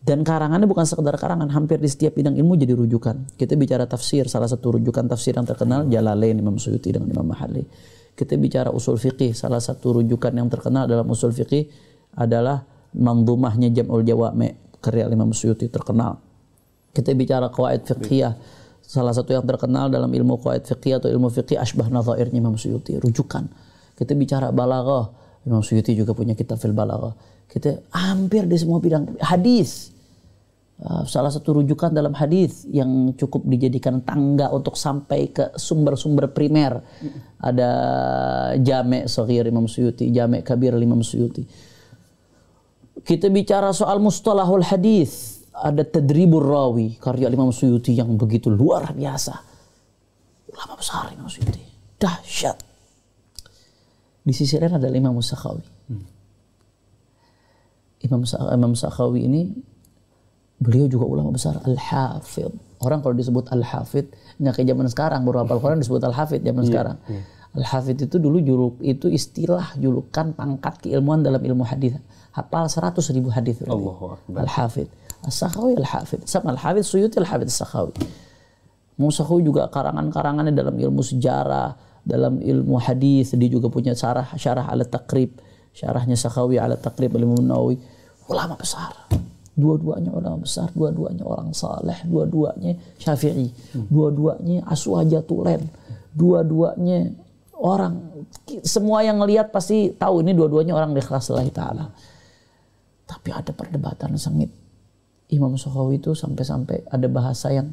A: Dan karangannya bukan sekedar karangan, hampir di setiap bidang ilmu jadi rujukan. Kita bicara tafsir, salah satu rujukan tafsir yang terkenal Jalalain Imam Suyuti dengan Imam Mahalli. Kita bicara usul fikih, salah satu rujukan yang terkenal dalam usul fikih adalah mandumahnya Jam'ul Jawami karya Imam Suyuti terkenal. Kita bicara kuaid fiqhiyah, salah satu yang terkenal dalam ilmu kuaid fiqhiyah atau ilmu fikih ashbah Nazairnya Imam Suyuti, rujukan. Kita bicara balaghah, Imam Suyuti juga punya kitab fil balaghah. Kita hampir di semua bidang hadis. Ah, salah satu rujukan dalam hadis yang cukup dijadikan tangga untuk sampai ke sumber-sumber primer. Ada Jame Sahir Imam Suyuti, Jame Kabir Imam Suyuti. Kita bicara soal mustalahul hadis, ada Tadribur Rawi karya Imam Suyuti yang begitu luar biasa. Ulama besar Imam Suyuti. Dahsyat di sisi lain ada Imam Musakawi. Hmm. Imam, Imam Musakawi ini beliau juga ulama besar al Hafid Orang kalau disebut Al-Hafidh, nggak kayak zaman sekarang, baru apa orang disebut Al-Hafidh zaman yeah, sekarang. Yeah. al Hafid itu dulu juluk, itu istilah julukan pangkat keilmuan dalam ilmu hadis. Hafal seratus ribu hadis. al Hafid al sakhawi al Hafid Sama al Hafid Suyuti al Hafid al sakhawi Musakhawi juga karangan-karangannya dalam ilmu sejarah, dalam ilmu hadis dia juga punya syarah syarah ala takrib syarahnya sakawi ala takrib Imam Nawawi ulama besar dua-duanya ulama besar dua-duanya orang saleh dua-duanya syafi'i hmm. dua-duanya tulen dua-duanya orang semua yang ngelihat pasti tahu ini dua-duanya orang ikhlas selai taala tapi ada perdebatan sengit Imam Sukhawi itu sampai-sampai ada bahasa yang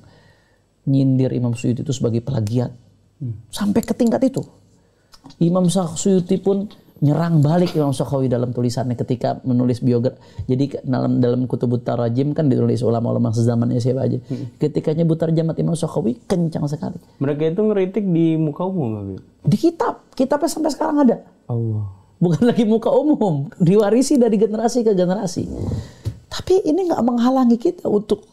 A: nyindir Imam Suyuti itu sebagai plagiat Hmm. Sampai ke tingkat itu. Imam Suyuti pun nyerang balik Imam Sokhawi dalam tulisannya ketika menulis biografi. Jadi dalam dalam kutubut tarajim kan ditulis ulama-ulama sezamannya siapa aja. Hmm. Ketika nyebut tarjamat Imam Sokhawi kencang sekali.
B: Mereka itu ngeritik di muka umum
A: Di kitab, kitabnya sampai sekarang ada. Allah. Bukan lagi muka umum, diwarisi dari generasi ke generasi. Tapi ini nggak menghalangi kita untuk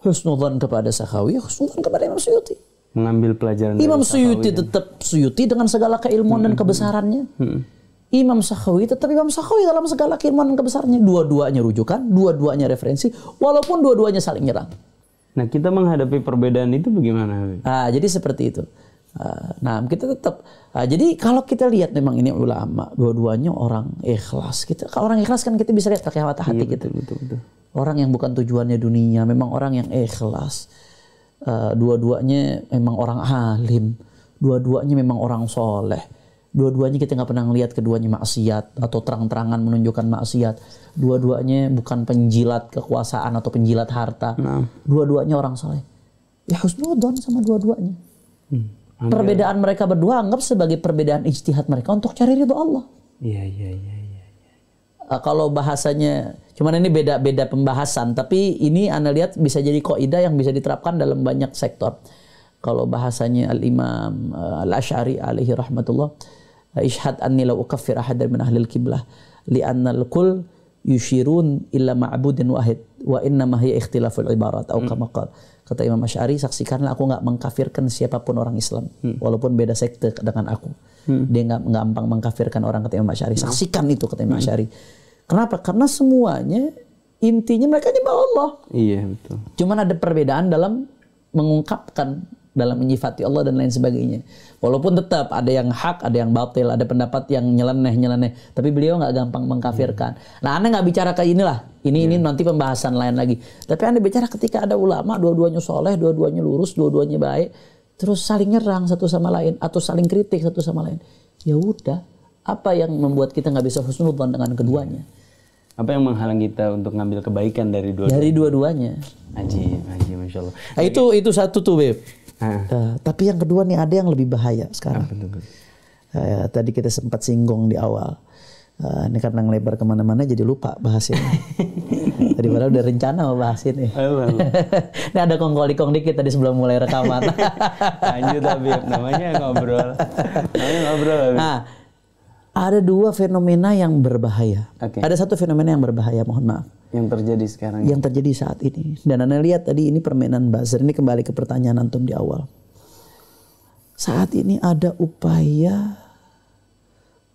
A: husnudhan kepada Sakhawi, husnudhan kepada Imam Suyuti
B: mengambil pelajaran Imam Suyuti
A: tetap Suyuti dengan segala keilmuan hmm. dan kebesarannya. Hmm. Imam Sakhawi tetap Imam Sakhawi dalam segala keilmuan dan kebesarannya. Dua-duanya rujukan, dua-duanya referensi, walaupun dua-duanya saling nyerang. Nah kita menghadapi perbedaan itu bagaimana? Ah, jadi seperti itu. Ah, nah, kita tetap. Nah, jadi kalau kita lihat memang ini ulama, dua-duanya orang ikhlas. Kita kalau orang ikhlas kan kita bisa lihat pakai hati iya, kita. Gitu. Betul, betul, betul. Orang yang bukan tujuannya dunia, memang orang yang ikhlas. Eh, dua-duanya memang orang alim, dua-duanya memang orang soleh, dua-duanya kita nggak pernah ngelihat keduanya maksiat atau terang-terangan menunjukkan maksiat, dua-duanya bukan penjilat kekuasaan atau penjilat harta, nah. dua-duanya orang soleh. Ya harus nodon sama dua-duanya. Hmm. Perbedaan mereka berdua anggap sebagai perbedaan ijtihad mereka untuk cari ridho Allah. Iya, iya, iya. Eh, kalau bahasanya cuman ini beda-beda pembahasan tapi ini anda lihat bisa jadi koida yang bisa diterapkan dalam banyak sektor. Kalau bahasanya Al-Imam eh, al Ashari, alaihi rahmatullah eh, ishad anni nila ukaffir ahad min ahli al li An al-kull yushirun illa ma'budin wahid wa inna ma hiya ikhtilaful ibarat atau hmm. kama kata Imam Asy'ari saksikanlah aku nggak mengkafirkan siapapun orang Islam hmm. walaupun beda sekte dengan aku Hmm. Dia nggak gampang mengkafirkan orang ketemu Mbak Syari. Hmm. Saksikan itu kata Imam Kenapa? Karena semuanya intinya mereka nyembah Allah. Iya betul. Cuman ada perbedaan dalam mengungkapkan dalam menyifati Allah dan lain sebagainya. Walaupun tetap ada yang hak, ada yang batil, ada pendapat yang nyeleneh nyeleneh. Tapi beliau nggak gampang mengkafirkan. Hmm. Nah, anda nggak bicara ke inilah. Ini yeah. ini iya. nanti pembahasan lain lagi. Tapi anda bicara ketika ada ulama, dua-duanya soleh, dua-duanya lurus, dua-duanya baik terus saling nyerang satu sama lain atau saling kritik satu sama lain ya udah apa yang membuat kita nggak bisa husnudzon dengan keduanya apa yang menghalang kita
B: untuk ngambil kebaikan dari dua dari
A: dua-duanya aji
B: aji masya allah nah, itu itu satu tuh beb
A: uh, tapi yang kedua nih ada yang lebih bahaya sekarang Uh, tadi kita sempat singgung di awal Uh, ini karena ngelebar kemana-mana jadi lupa bahasin. tadi padahal udah rencana mau bahas ini. Oh, iya, iya. ini ada kong dikit tadi sebelum mulai rekaman. Lanjut
B: tapi namanya ngobrol. Namanya ngobrol Nah,
A: ada dua fenomena yang berbahaya. Okay. Ada satu fenomena yang berbahaya, mohon maaf. Yang terjadi sekarang. Yang terjadi saat ini. Dan Anda lihat tadi ini permainan buzzer. Ini kembali ke pertanyaan Antum di awal. Saat ini ada upaya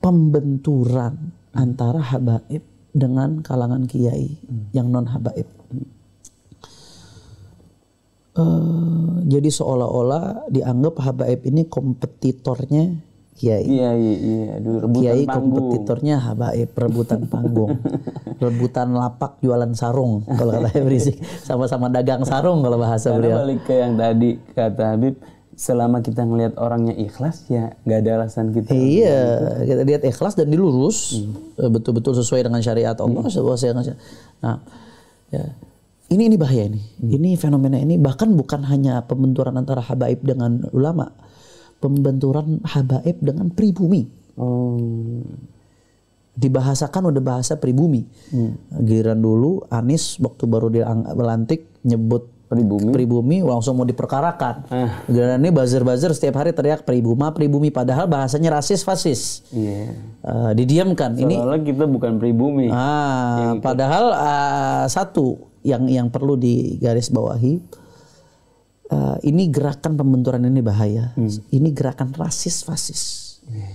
A: pembenturan hmm. antara habaib dengan kalangan kiai hmm. yang non habaib. Hmm. Uh, eh, jadi seolah-olah dianggap habaib ini kompetitornya kiai. Iya, iya iya, aduh, rebutan kiai panggung. kompetitornya habaib, rebutan panggung, rebutan lapak jualan sarung kalau kata Habib sama-sama dagang sarung kalau bahasa Karena beliau. Balik ke yang tadi
B: kata Habib, selama kita ngelihat orangnya ikhlas ya nggak ada alasan kita iya
A: kita lihat ikhlas dan dilurus betul hmm. eh, betul-betul sesuai dengan syariat Allah hmm. sesuai dengan syariat. nah ya ini ini bahaya ini hmm. ini fenomena ini bahkan bukan hanya pembenturan antara habaib dengan ulama pembenturan habaib dengan pribumi hmm. dibahasakan udah bahasa pribumi hmm. giliran dulu anies waktu baru dilantik nyebut Pribumi. Pribumi langsung mau diperkarakan. eh. Dan ini buzzer-buzzer setiap hari teriak pribuma, pribumi. Padahal bahasanya rasis, fasis. Yeah. Iya. Uh, didiamkan. ini
B: kita bukan pribumi. Ah,
A: iya, gitu. padahal uh, satu yang yang perlu digarisbawahi uh, ini gerakan pembenturan ini bahaya. Hmm. Ini gerakan rasis, fasis. Yeah. Iya.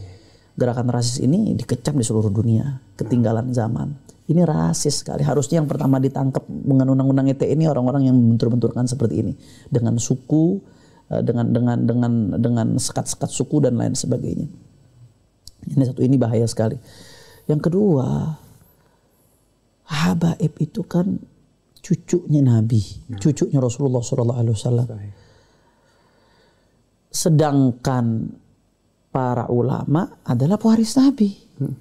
A: Gerakan rasis ini dikecam di seluruh dunia, ketinggalan zaman ini rasis sekali. Harusnya yang pertama ditangkap dengan undang-undang ITE ini orang-orang yang membentur-benturkan seperti ini dengan suku, eh, dengan dengan dengan dengan sekat-sekat suku dan lain sebagainya. Ini satu ini bahaya sekali. Yang kedua, Habaib itu kan cucunya Nabi, ya. cucunya Rasulullah Shallallahu Alaihi Wasallam. Sedangkan para ulama adalah pewaris Nabi. Hmm.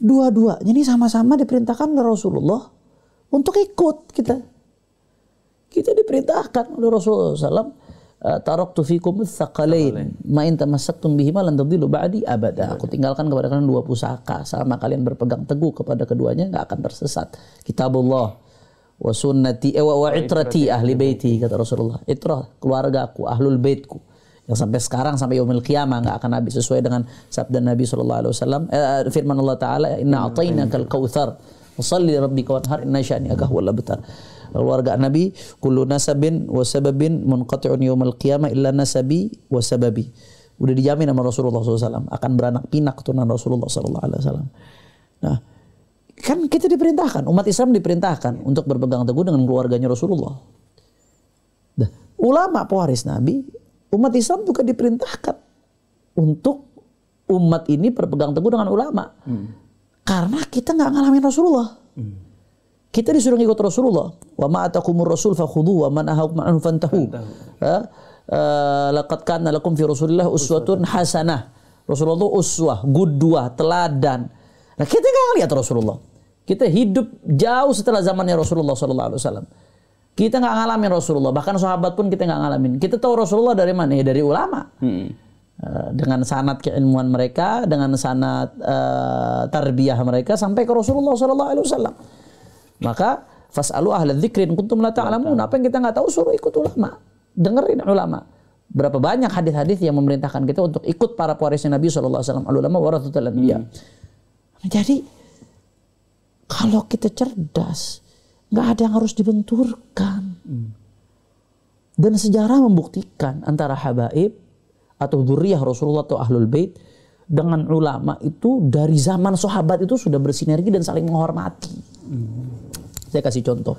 A: Dua-duanya ini sama-sama diperintahkan oleh Rasulullah untuk ikut kita. Kita diperintahkan oleh Rasulullah SAW. Eh, tuh fikum thakalain. Ma'in tamasaktum bihima lan tadilu ba'di abada. Aku tinggalkan kepada kalian dua pusaka. Selama kalian berpegang teguh kepada keduanya, nggak akan tersesat. Kitabullah wa sunnati eh, wa, wa itrati ahli baiti kata Rasulullah. Itrah aku, ahlul baitku yang sampai sekarang sampai yaumil qiyamah nggak akan habis sesuai dengan sabda Nabi sallallahu alaihi wasallam eh, eh, firman Allah taala inna atainakal kautsar Salli rabbika wanhar inna syani'aka huwal abtar. Keluarga Nabi kullu nasabin wa sababin munqati'un Al qiyamah illa nasabi wa sababi. Udah dijamin sama Rasulullah SAW akan beranak pinak keturunan Rasulullah SAW. Nah, kan kita diperintahkan, umat Islam diperintahkan untuk berpegang teguh dengan keluarganya Rasulullah. Nah, ulama pewaris Nabi umat Islam juga diperintahkan untuk umat ini berpegang teguh dengan ulama. Hmm. Karena kita nggak ngalamin Rasulullah. Hmm. Kita disuruh ngikut Rasulullah. Wa ma'atakumur rasul fakhudhu wa man ahakum anhu fantahu. Eh, laqad kana lakum fi Rasulillah uswatun hasanah. Rasulullah itu uswah, gudwah, teladan. Nah, kita nggak ngelihat Rasulullah. Kita hidup jauh setelah zamannya Rasulullah sallallahu alaihi wasallam. Kita nggak ngalamin Rasulullah, bahkan sahabat pun kita nggak ngalamin. Kita tahu Rasulullah dari mana? Ya dari ulama. Hmm. Eh, dengan sanat keilmuan mereka, dengan sanat uh, tarbiyah mereka sampai ke Rasulullah Sallallahu Alaihi Wasallam. Maka fasalu ahla dzikirin kuntum la ta'lamun. Apa yang kita nggak tahu suruh ikut ulama. Dengerin ulama. Berapa banyak hadis-hadis yang memerintahkan kita untuk ikut para pewaris Nabi Shallallahu Alaihi Wasallam. Ulama warahmatullahi anbiya. Hmm. Jadi kalau kita cerdas, nggak ada yang harus dibenturkan. Hmm. Dan sejarah membuktikan antara habaib atau zuriyah Rasulullah atau ahlul bait dengan ulama itu dari zaman sahabat itu sudah bersinergi dan saling menghormati. Hmm. Saya kasih contoh.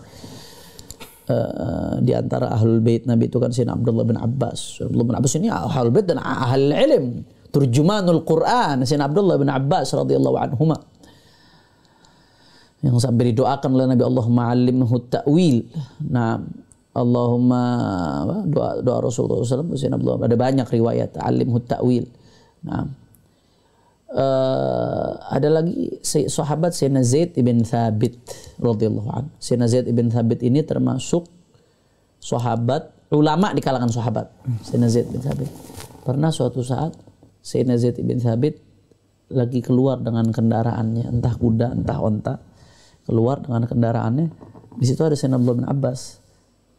A: Uh, di antara ahlul bait Nabi itu kan Sayyidina Abdullah bin Abbas. Abdullah bin Abbas ini ahlul bait dan ahlul ilm, turjumanul Quran, Sayyidina Abdullah bin Abbas radhiyallahu anhu yang sampai didoakan oleh Nabi Allah alimhu ta'wil. Nah, Allahumma doa, doa Rasulullah SAW ada banyak riwayat alimhu ta'wil. Nah, uh, ada lagi sahabat Sayyidina Zaid ibn Thabit radhiyallahu an. Sayyidina Zaid ibn Thabit ini termasuk sahabat ulama di kalangan sahabat. Sayyidina Zaid ibn Thabit. Pernah suatu saat Sayyidina Zaid ibn Thabit lagi keluar dengan kendaraannya, entah kuda, entah onta keluar dengan kendaraannya di situ ada Sayyidina Abdullah bin Abbas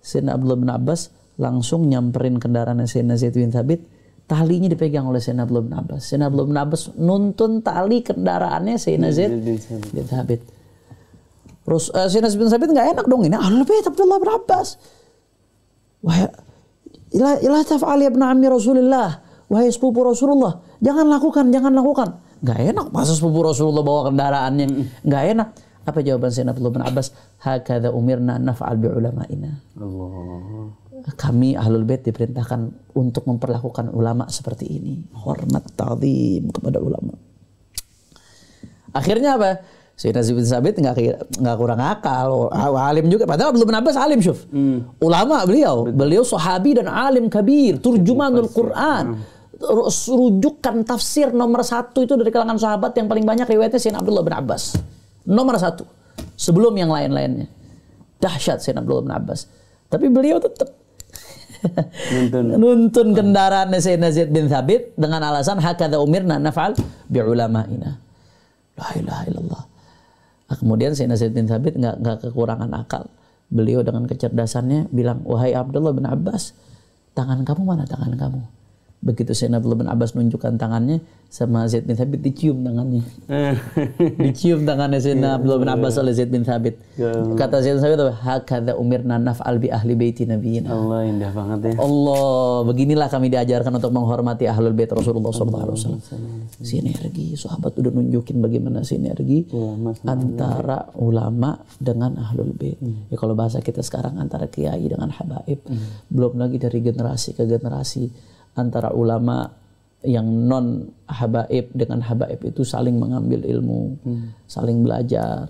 A: Sayyidina Abdullah bin Abbas langsung nyamperin kendaraannya Sayyidina Zaid bin Thabit talinya dipegang oleh Sayyidina Abdullah bin Abbas Sayyidina Abdullah bin Abbas nuntun tali kendaraannya Sayyidina Zaid bin Thabit Terus uh, eh, Sayyidina Zaid bin Thabit nggak enak dong ini Ahlul Bait Abdullah bin Abbas wahai ilah, ilah taf'al ya ibn ammi Rasulullah wahai sepupu Rasulullah jangan lakukan jangan lakukan nggak enak masa sepupu Rasulullah bawa kendaraannya nggak enak apa jawaban Sayyidina Abdullah bin Abbas? Hakadha umirna naf'al bi Allah. Kami ahlul bait diperintahkan untuk memperlakukan ulama seperti ini. Hormat ta'zim kepada ulama. Akhirnya apa? Sayyidina Zaid bin Sabit nggak nggak kurang akal, alim juga. Padahal Abdul bin Abbas alim syuf. Hmm. Ulama beliau, beliau sahabi dan alim kabir, turjumanul Quran. Hmm. Rujukan tafsir nomor satu itu dari kalangan sahabat yang paling banyak riwayatnya Sayyidina Abdullah bin Abbas. Nomor satu. Sebelum yang lain-lainnya. Dahsyat Sayyidina Abdullah bin Abbas. Tapi beliau tetap
B: nuntun,
A: nuntun kendaraannya Sayyidina Zaid bin Thabit dengan alasan hakadha umirna naf'al bi'ulama'ina. La ilaha illallah. Nah, kemudian Sayyidina Zaid bin Thabit nggak nggak kekurangan akal. Beliau dengan kecerdasannya bilang, "Wahai Abdullah bin Abbas, tangan kamu mana tangan kamu?" begitu Sayyidina Abdullah bin Abbas menunjukkan tangannya sama Zaid bin Thabit dicium tangannya dicium tangannya Sayyidina Abdullah bin Abbas oleh Zaid bin Thabit ya kata Zaid bin Thabit hakadha umirna nanaf albi ahli baiti nabiyina Allah indah banget ya Allah beginilah kami diajarkan untuk menghormati ahlul bait Rasulullah sallallahu alaihi wasallam sinergi sahabat udah nunjukin bagaimana sinergi ya, antara ulama dengan ahlul bait hmm. ya kalau bahasa kita sekarang antara kiai dengan habaib hmm. belum lagi dari generasi ke generasi antara ulama yang non habaib dengan habaib itu saling mengambil ilmu, hmm. saling belajar.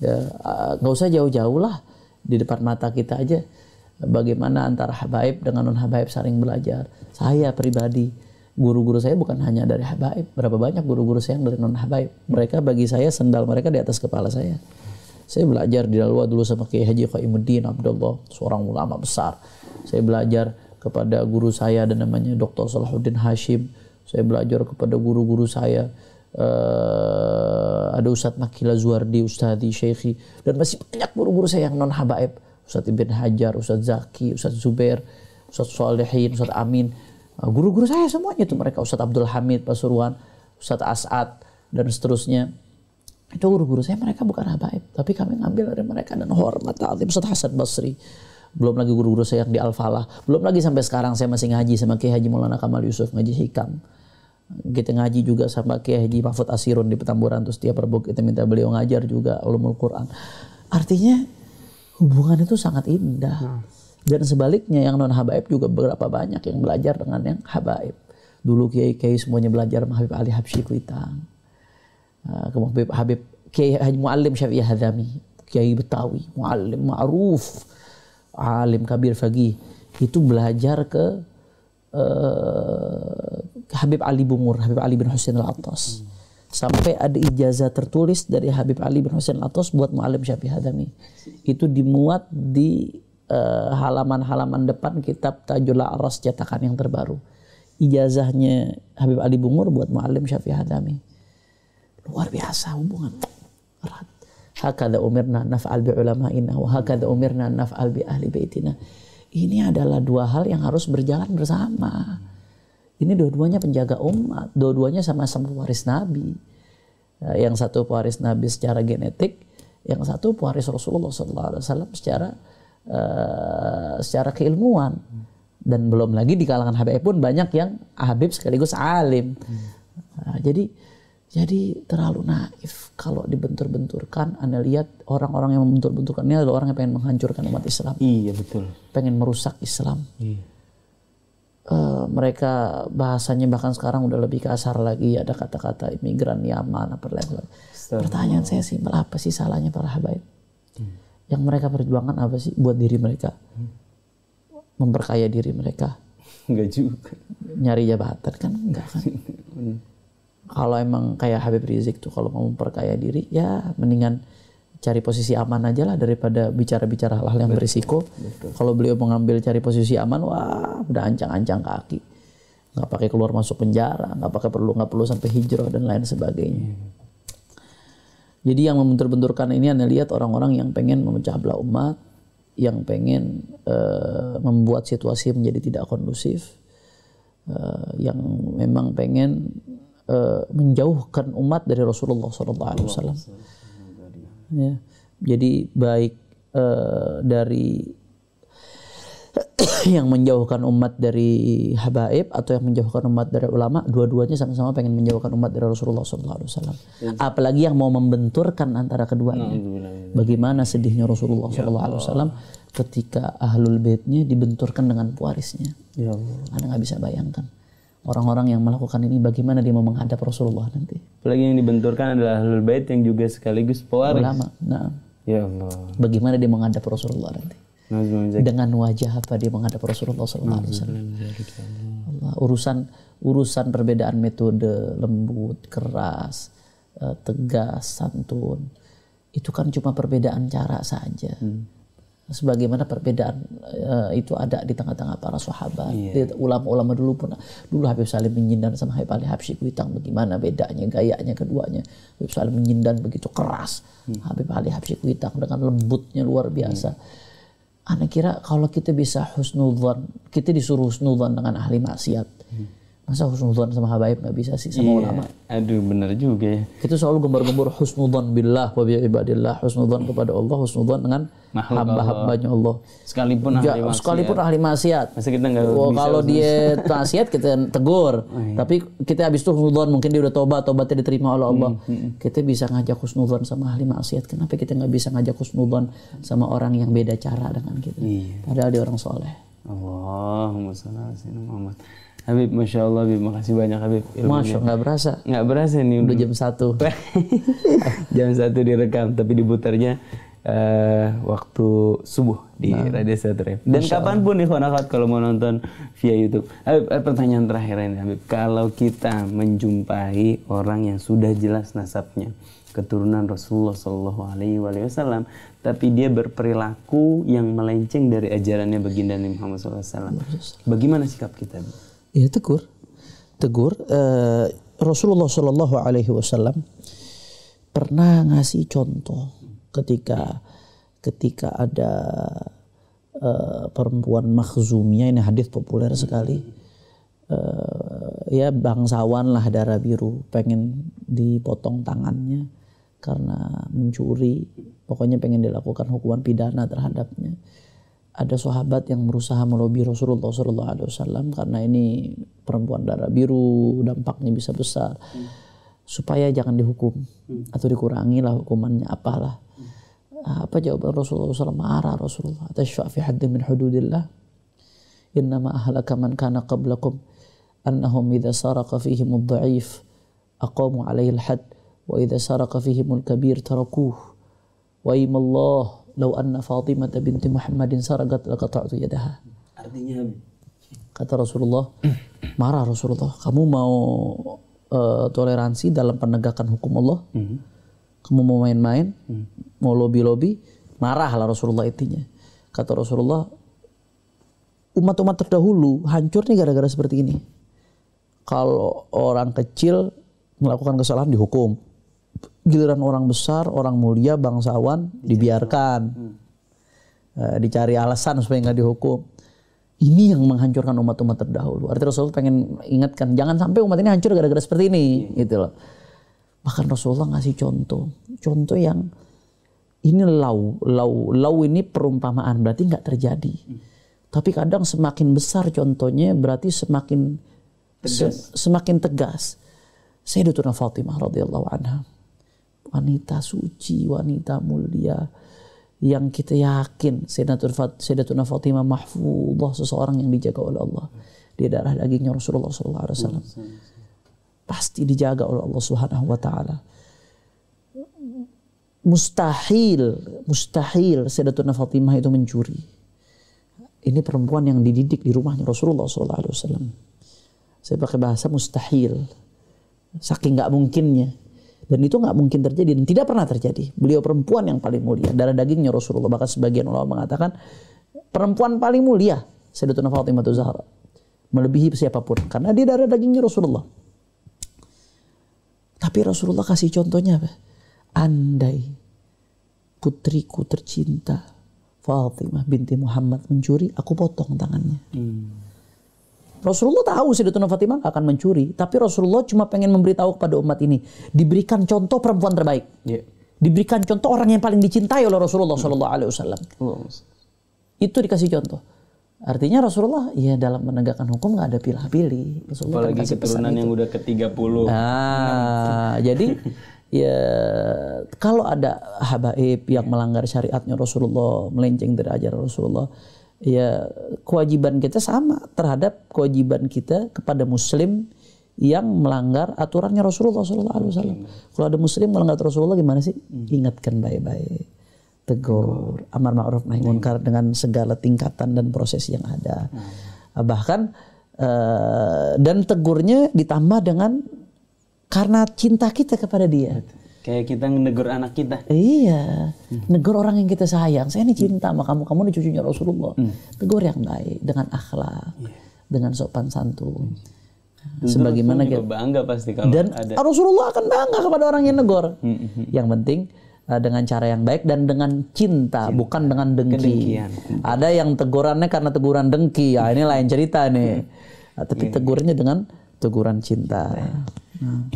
A: Ya, gak usah jauh-jauh lah di depan mata kita aja. Bagaimana antara habaib dengan non habaib saling belajar. Saya pribadi guru-guru saya bukan hanya dari habaib. Berapa banyak guru-guru saya yang dari non habaib. Mereka bagi saya sendal mereka di atas kepala saya. Saya belajar di luar dulu sama Kiai Haji Khaimuddin Abdullah, seorang ulama besar. Saya belajar kepada guru saya dan namanya Dr. Salahuddin Hashim. Saya belajar kepada guru-guru saya. Uh, ada Ustadz Nakila Zuardi, Ustadz Syekhi. Dan masih banyak guru-guru saya yang non-habaib. Ustadz Ibn Hajar, Ustadz Zaki, Ustadz Zubair, Ustadz Salihin, Ustadz Amin. guru eh, guru-guru saya semuanya itu mereka. Ustadz Abdul Hamid, Pasuruan, Ustadz As'ad, dan seterusnya. Itu guru-guru saya mereka bukan habaib. Tapi kami ngambil dari mereka dan hormat Ustadz Hasan Basri belum lagi guru-guru saya yang di Al-Falah, belum lagi sampai sekarang saya masih ngaji sama Kiai Haji Maulana Kamal Yusuf, ngaji hikam. Kita ngaji juga sama Kiai Haji Mahfud Asirun di Petamburan, terus tiap perbuk kita minta beliau ngajar juga ulumul Quran. Artinya hubungan itu sangat indah. Hmm. Dan sebaliknya yang non habaib juga beberapa banyak yang belajar dengan yang habaib. Dulu kiai-kiai semuanya belajar sama Habib Ali Habsyi Kuitang. Ah, Kemudian Habib, Kiai Haji Muallim Syafi'i Hadami, Kiai Betawi, Muallim ma'ruf alim kabir fagi itu belajar ke uh, Habib Ali Bungur, Habib Ali bin Husain Al-Attas. Sampai ada ijazah tertulis dari Habib Ali bin Husain Al-Attas buat Mu'alim Syafi'i Hadami. Itu dimuat di eh, halaman-halaman uh, depan kitab Tajul Aras cetakan yang terbaru. Ijazahnya Habib Ali Bungur buat Mu'alim Syafi'i Hadami. Luar biasa hubungan hakadha umirna naf'al bi ulama'ina wa hakadha umirna naf'al bi ahli baitina. Ini adalah dua hal yang harus berjalan bersama. Ini dua-duanya penjaga umat, dua-duanya sama-sama pewaris Nabi. Ya, yang satu pewaris Nabi secara genetik, yang satu pewaris Rasulullah SAW secara uh, secara keilmuan. Dan belum lagi di kalangan Habib pun banyak yang Habib sekaligus alim. Hmm. jadi jadi terlalu naif kalau dibentur-benturkan. Anda lihat orang-orang yang membentur-benturkan ini adalah orang yang pengen menghancurkan umat Islam. Iya betul. Pengen merusak Islam. Iya. Uh, mereka bahasanya bahkan sekarang udah lebih kasar lagi. Ada kata-kata imigran Yaman apa lain Pertanyaan saya sih, apa sih salahnya para habaib? Hmm. Yang mereka perjuangkan apa sih buat diri mereka? Hmm. Memperkaya diri mereka. Enggak juga. Nyari jabatan kan enggak kan? kalau emang kayak Habib Rizik tuh kalau mau memperkaya diri ya mendingan cari posisi aman aja lah daripada bicara-bicara hal-hal yang betul, berisiko. Betul. Kalau beliau mengambil cari posisi aman, wah udah ancang-ancang kaki, nggak pakai keluar masuk penjara, nggak pakai perlu nggak perlu sampai hijrah dan lain sebagainya. Jadi yang membentur-benturkan ini anda lihat orang-orang yang pengen memecah belah umat, yang pengen uh, membuat situasi menjadi tidak kondusif, uh, yang memang pengen Eh, menjauhkan umat dari Rasulullah Sallallahu Alaihi Wasallam. Ya. Jadi baik uh, dari yang menjauhkan umat dari habaib atau yang menjauhkan umat dari ulama, dua-duanya sama-sama pengen menjauhkan umat dari Rasulullah SAW. Iya. Apalagi yang mau membenturkan antara keduanya. Bagaimana sedihnya Rasulullah ya SAW ketika ahlul baitnya dibenturkan dengan pewarisnya. Anda ya nggak bisa bayangkan orang-orang yang melakukan ini bagaimana dia mau menghadap Rasulullah nanti.
B: Apalagi yang dibenturkan adalah Ahlul Bait yang juga sekaligus pewaris. Ulama. Nah. Ya Allah.
A: Bagaimana dia menghadap Rasulullah nanti. Dengan wajah apa dia menghadap Rasulullah alaihi wasallam? Ya urusan urusan perbedaan metode lembut, keras, eh, tegas, santun. Itu kan cuma perbedaan cara saja. Hmm sebagaimana perbedaan uh, itu ada di tengah-tengah para sahabat yeah. ulama-ulama dulu pun dulu Habib Salim menyindan sama Habib Ali Habsyi Kuitang bagaimana bedanya gayanya keduanya Habib Salim menyindan begitu keras hmm. Habib Ali Habsyi Kuitang dengan lembutnya luar biasa hmm. anak kira kalau kita bisa husnudzan kita disuruh husnudzan dengan ahli maksiat hmm Masa husnudon sama habaib nggak bisa sih sama yeah. ulama? Aduh benar juga ya. Kita selalu gembar-gembor husnudon billah wa ibadillah, husnudon kepada Allah, husnudon dengan hamba-hambanya Allah. Sekalipun ahli maksiat. Sekalipun ahli maksiat. Masa kita nggak oh, Kalau dia maksiat kita tegur. Oh, iya. Tapi kita habis itu husnudon mungkin dia udah tobat, tobatnya diterima oleh hmm, Allah. Hmm, hmm. Kita bisa ngajak husnudon sama ahli maksiat. Kenapa kita nggak bisa ngajak husnudon sama orang yang beda cara dengan kita? Iya. Padahal dia orang soleh.
B: Allahumma salli ala Muhammad. Habib, masya Allah, Habib, makasih banyak Habib. Ilmunya. Masya, nggak berasa. Nggak berasa nih. Udah jam satu. jam satu direkam, tapi diputarnya uh, waktu subuh di nah. Radio Satria. Dan masya kapanpun Allah. ikhwan kalau mau nonton via YouTube. Habib, eh, pertanyaan terakhir ini Habib, kalau kita menjumpai orang yang sudah jelas nasabnya, keturunan Rasulullah Shallallahu Alaihi Wasallam, tapi dia berperilaku yang melenceng dari ajarannya baginda Nabi Muhammad SAW.
A: Bagaimana sikap kita? Habib? Ya tegur, tegur. Uh, Rasulullah Shallallahu Alaihi Wasallam pernah ngasih contoh ketika ketika ada uh, perempuan makhzumia ini hadis populer sekali. Uh, ya bangsawan lah darah biru pengen dipotong tangannya karena mencuri pokoknya pengen dilakukan hukuman pidana terhadapnya ada sahabat yang berusaha melobi Rasulullah Shallallahu Alaihi Wasallam karena ini perempuan darah biru dampaknya bisa besar hmm. supaya jangan dihukum hmm. atau dikurangilah hukumannya apalah hmm. apa jawaban Rasulullah SAW marah Rasulullah atasya fi hadd min hududillah innama ahlaka man kana qablakum annahum idza saraqa fihim ad-dha'if aqamu alaihi al-hadd wa idza saraqa fihim al-kabir tarakuh wa imallah "Lau anna Fatimah binti Muhammadin saragat laqata'tu yadaha." Artinya kata Rasulullah, marah Rasulullah, "Kamu mau uh, toleransi dalam penegakan hukum Allah? Mm -hmm. Kamu mau main-main? Mm -hmm. Mau lobby-lobby?" Marahlah Rasulullah intinya. Kata Rasulullah, umat-umat terdahulu hancurnya gara-gara seperti ini. Kalau orang kecil melakukan kesalahan dihukum, giliran orang besar, orang mulia, bangsawan dibiarkan. Hmm. Uh, dicari alasan supaya nggak dihukum. Ini yang menghancurkan umat-umat terdahulu. Artinya Rasulullah pengen ingatkan, jangan sampai umat ini hancur gara-gara seperti ini, hmm. gitu loh. Bahkan Rasulullah ngasih contoh, contoh yang ini lau, lau, lau ini perumpamaan berarti nggak terjadi. Hmm. Tapi kadang semakin besar contohnya berarti semakin tegas. Se, semakin tegas. Sayyidatuna Fatimah radhiyallahu anha wanita suci, wanita mulia yang kita yakin Sayyidatuna Fatimah mahfudah seseorang yang dijaga oleh Allah di darah dagingnya Rasulullah sallallahu alaihi wasallam pasti dijaga oleh Allah Subhanahu wa taala mustahil mustahil Sayyidatuna Fatimah itu mencuri ini perempuan yang dididik di rumahnya Rasulullah sallallahu alaihi wasallam saya pakai bahasa mustahil saking nggak mungkinnya dan itu nggak mungkin terjadi dan tidak pernah terjadi. Beliau perempuan yang paling mulia. Darah dagingnya Rasulullah. Bahkan sebagian ulama mengatakan perempuan paling mulia. Sayyidatuna Fatimah Zahra. Melebihi siapapun. Karena dia darah dagingnya Rasulullah. Tapi Rasulullah kasih contohnya apa? Andai putriku tercinta Fatimah binti Muhammad mencuri, aku potong tangannya. Hmm. Rasulullah tahu Sayyidatuna Fatimah gak akan mencuri, tapi Rasulullah cuma pengen memberitahu kepada umat ini, diberikan contoh perempuan terbaik. Yeah. Diberikan contoh orang yang paling dicintai oleh Rasulullah Shallallahu alaihi wasallam. Itu dikasih contoh. Artinya Rasulullah ya dalam menegakkan hukum nggak ada pilih-pilih. Apalagi kan keturunan yang
B: udah ke-30.
A: Ah, jadi ya kalau ada habaib yang melanggar syariatnya Rasulullah, melenceng dari ajaran Rasulullah, ya kewajiban kita sama terhadap kewajiban kita kepada muslim yang melanggar aturannya Rasulullah Sallallahu Alaihi Wasallam. Kalau ada muslim melanggar Rasulullah gimana sih? Hmm. Ingatkan baik-baik. Tegur, amar ma'ruf nahi munkar dengan segala tingkatan dan proses yang ada. Hmm. Bahkan uh, dan tegurnya ditambah dengan karena cinta kita kepada dia. Betul.
B: Kayak kita negur anak kita.
A: Iya, hmm. negur orang yang kita sayang. Saya ini cinta hmm. sama kamu, kamu ini cucunya Rasulullah. Hmm. Tegur yang baik dengan akhlak, yeah. dengan sopan santun. Hmm. Nah, sebagaimana kita
B: bangga pasti kalau dan ada. Rasulullah
A: akan bangga kepada orang yang negor. Hmm, hmm. Hmm. Yang penting eh, dengan cara yang baik dan dengan cinta, cinta. bukan dengan dengki. Kedengkian. Ada yang tegurannya karena teguran dengki, ya ini lain cerita nih. Hmm. Nah, tapi yeah. tegurnya dengan teguran cinta. Iya.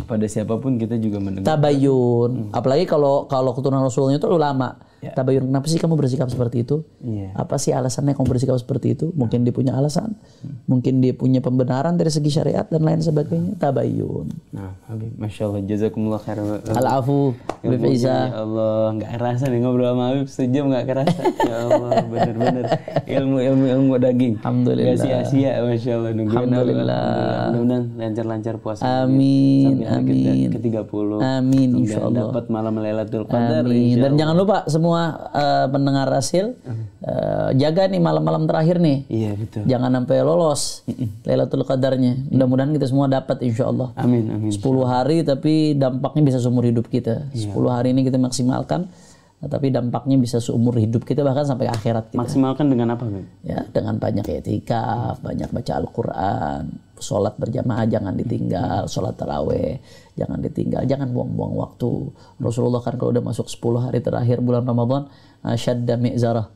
B: Pada siapapun kita juga mendengar.
A: Tabayun. Hmm. Apalagi kalau kalau keturunan Rasulnya itu ulama yeah. tabayun kenapa sih kamu bersikap seperti itu yeah. apa sih alasannya kamu bersikap seperti itu mungkin dia punya alasan hmm. mungkin dia punya pembenaran dari segi syariat dan lain sebagainya tabayun
B: nah Habib masya Allah jazakumullah khairan al afu
A: ya Habib Isa ya
B: Allah nggak kerasa nih ngobrol sama Habib sejam nggak kerasa ya Allah bener-bener ilmu ilmu ilmu daging alhamdulillah gak sia-sia masya Allah Nunggu alhamdulillah mudah lancar-lancar puasa amin sampai amin ke 30
A: amin Allah dapat malam Lailatul Qadar amin dan jangan lupa semua semua uh, eh, pendengar hasil uh, jaga nih malam-malam terakhir nih. Iya betul. Jangan sampai lolos Lailatul kadarnya Mudah-mudahan kita semua dapat insya Allah. Amin amin. 10 hari tapi dampaknya bisa seumur hidup kita. Iya. 10 hari ini kita maksimalkan tapi dampaknya bisa seumur hidup kita bahkan sampai akhirat kita.
B: Maksimalkan dengan apa, Ben?
A: Ya, dengan banyak etika, banyak baca Al-Qur'an, sholat berjamaah jangan ditinggal, sholat taraweh jangan ditinggal, jangan buang-buang waktu. Rasulullah kan kalau udah masuk 10 hari terakhir bulan Ramadan, ah, syadda mi'zarah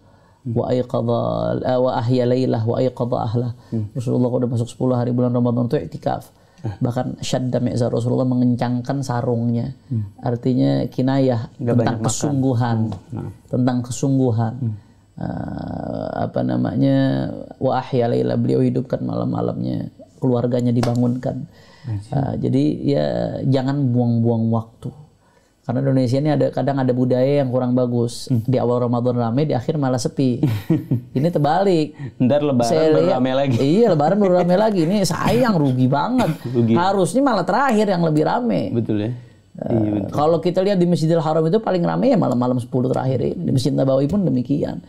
A: hmm. wa ayqadha ah, wa ahya lailah wa ahlah. Hmm. Rasulullah kalau udah masuk 10 hari bulan Ramadan itu iktikaf. Ah. Bahkan syadda mi'zarah Rasulullah mengencangkan sarungnya. Hmm. Artinya kinayah Gak tentang kesungguhan. Nah. Tentang kesungguhan. Hmm. Uh, apa namanya wa ahya beliau hidupkan malam-malamnya keluarganya dibangunkan Uh, jadi ya jangan buang-buang waktu. Karena Indonesia ini ada kadang ada budaya yang kurang bagus. Hmm. Di awal Ramadan rame, di akhir malah sepi. ini terbalik. Ntar lebaran Saya baru rame lagi. Iya, lebaran baru rame lagi. Ini sayang rugi banget. rugi. Harusnya malah terakhir yang lebih rame. Betul ya. Uh, iya, Kalau kita lihat di Masjidil Haram itu paling rame ya malam-malam 10 terakhir ini. Di Masjid Nabawi pun demikian.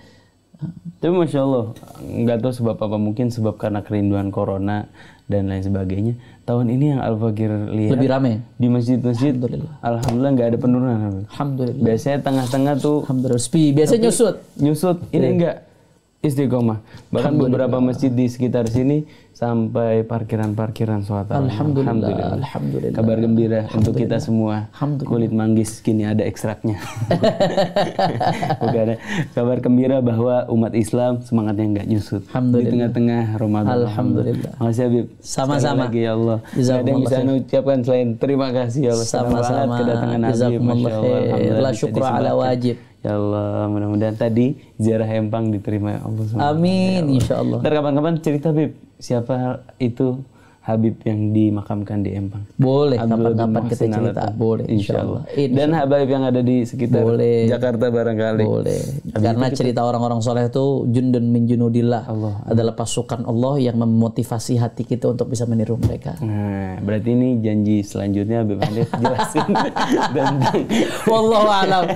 B: Tapi masya Allah, nggak tahu sebab apa mungkin sebab karena kerinduan corona dan lain sebagainya tahun ini yang Al Fakir lihat lebih ramai di masjid-masjid. Alhamdulillah. Alhamdulillah nggak ada penurunan. Alhamdulillah. Biasanya tengah-tengah tuh. Alhamdulillah. Sepi. Biasanya nyusut. Nyusut. Ini enggak iya istiqomah. Bahkan beberapa masjid di sekitar sini sampai parkiran-parkiran suatu Alhamdulillah. Alhamdulillah. Alhamdulillah. Kabar gembira Alhamdulillah. untuk kita semua. Kulit manggis kini ada ekstraknya. Bukan. Ya. Kabar gembira bahwa umat Islam semangatnya nggak nyusut. Di tengah-tengah Ramadan. Alhamdulillah. Makasih Habib. Sama-sama. ya Allah. ada yang bisa mengucapkan selain terima kasih ya Allah. Sama-sama. Kedatangan Habib. Masya Allah. La ala wajib. Ya Allah, mudah-mudahan tadi ziarah empang diterima ya Allah. Amin, ya Allah. insya Allah. Ntar kapan-kapan cerita, Bib, siapa itu Habib yang dimakamkan di Empang. Boleh, kapan-kapan kita cerita. Boleh, insya Allah.
A: Insya Allah. Dan Habib yang ada di sekitar Boleh. Jakarta barangkali. Boleh. Habib Karena kita... cerita orang-orang soleh itu jundun min junudillah. Allah. Adalah pasukan Allah yang memotivasi hati kita untuk bisa meniru mereka. Nah,
B: berarti ini janji selanjutnya Habib Hanif jelasin.
A: Dan Wallahualam.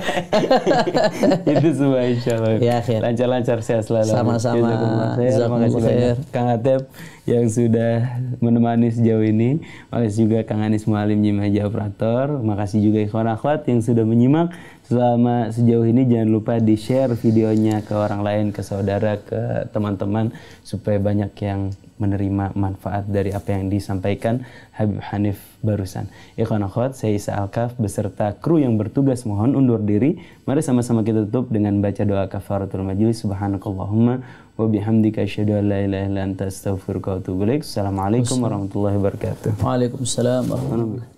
B: Itu semua insya Allah. Ya, Lancar-lancar sehat selalu. Sama-sama. Terima kasih Kang Atep yang sudah menemani sejauh ini. Makasih juga Kang Anis Mualim Jim Haji Operator. Makasih juga Ikhwan Akhwat yang sudah menyimak selama sejauh ini. Jangan lupa di-share videonya ke orang lain, ke saudara, ke teman-teman supaya banyak yang menerima manfaat dari apa yang disampaikan Habib Hanif barusan. Ikhwan akhwat, saya Isa Alkaf beserta kru yang bertugas mohon undur diri. Mari sama-sama kita tutup dengan baca doa kafaratul majlis. Subhanakallahumma وبحمدك أشهد أن لا إله إلا أنت أستغفرك وأتوب إليك السلام عليكم ورحمة الله وبركاته وعليكم
A: السلام ورحمة الله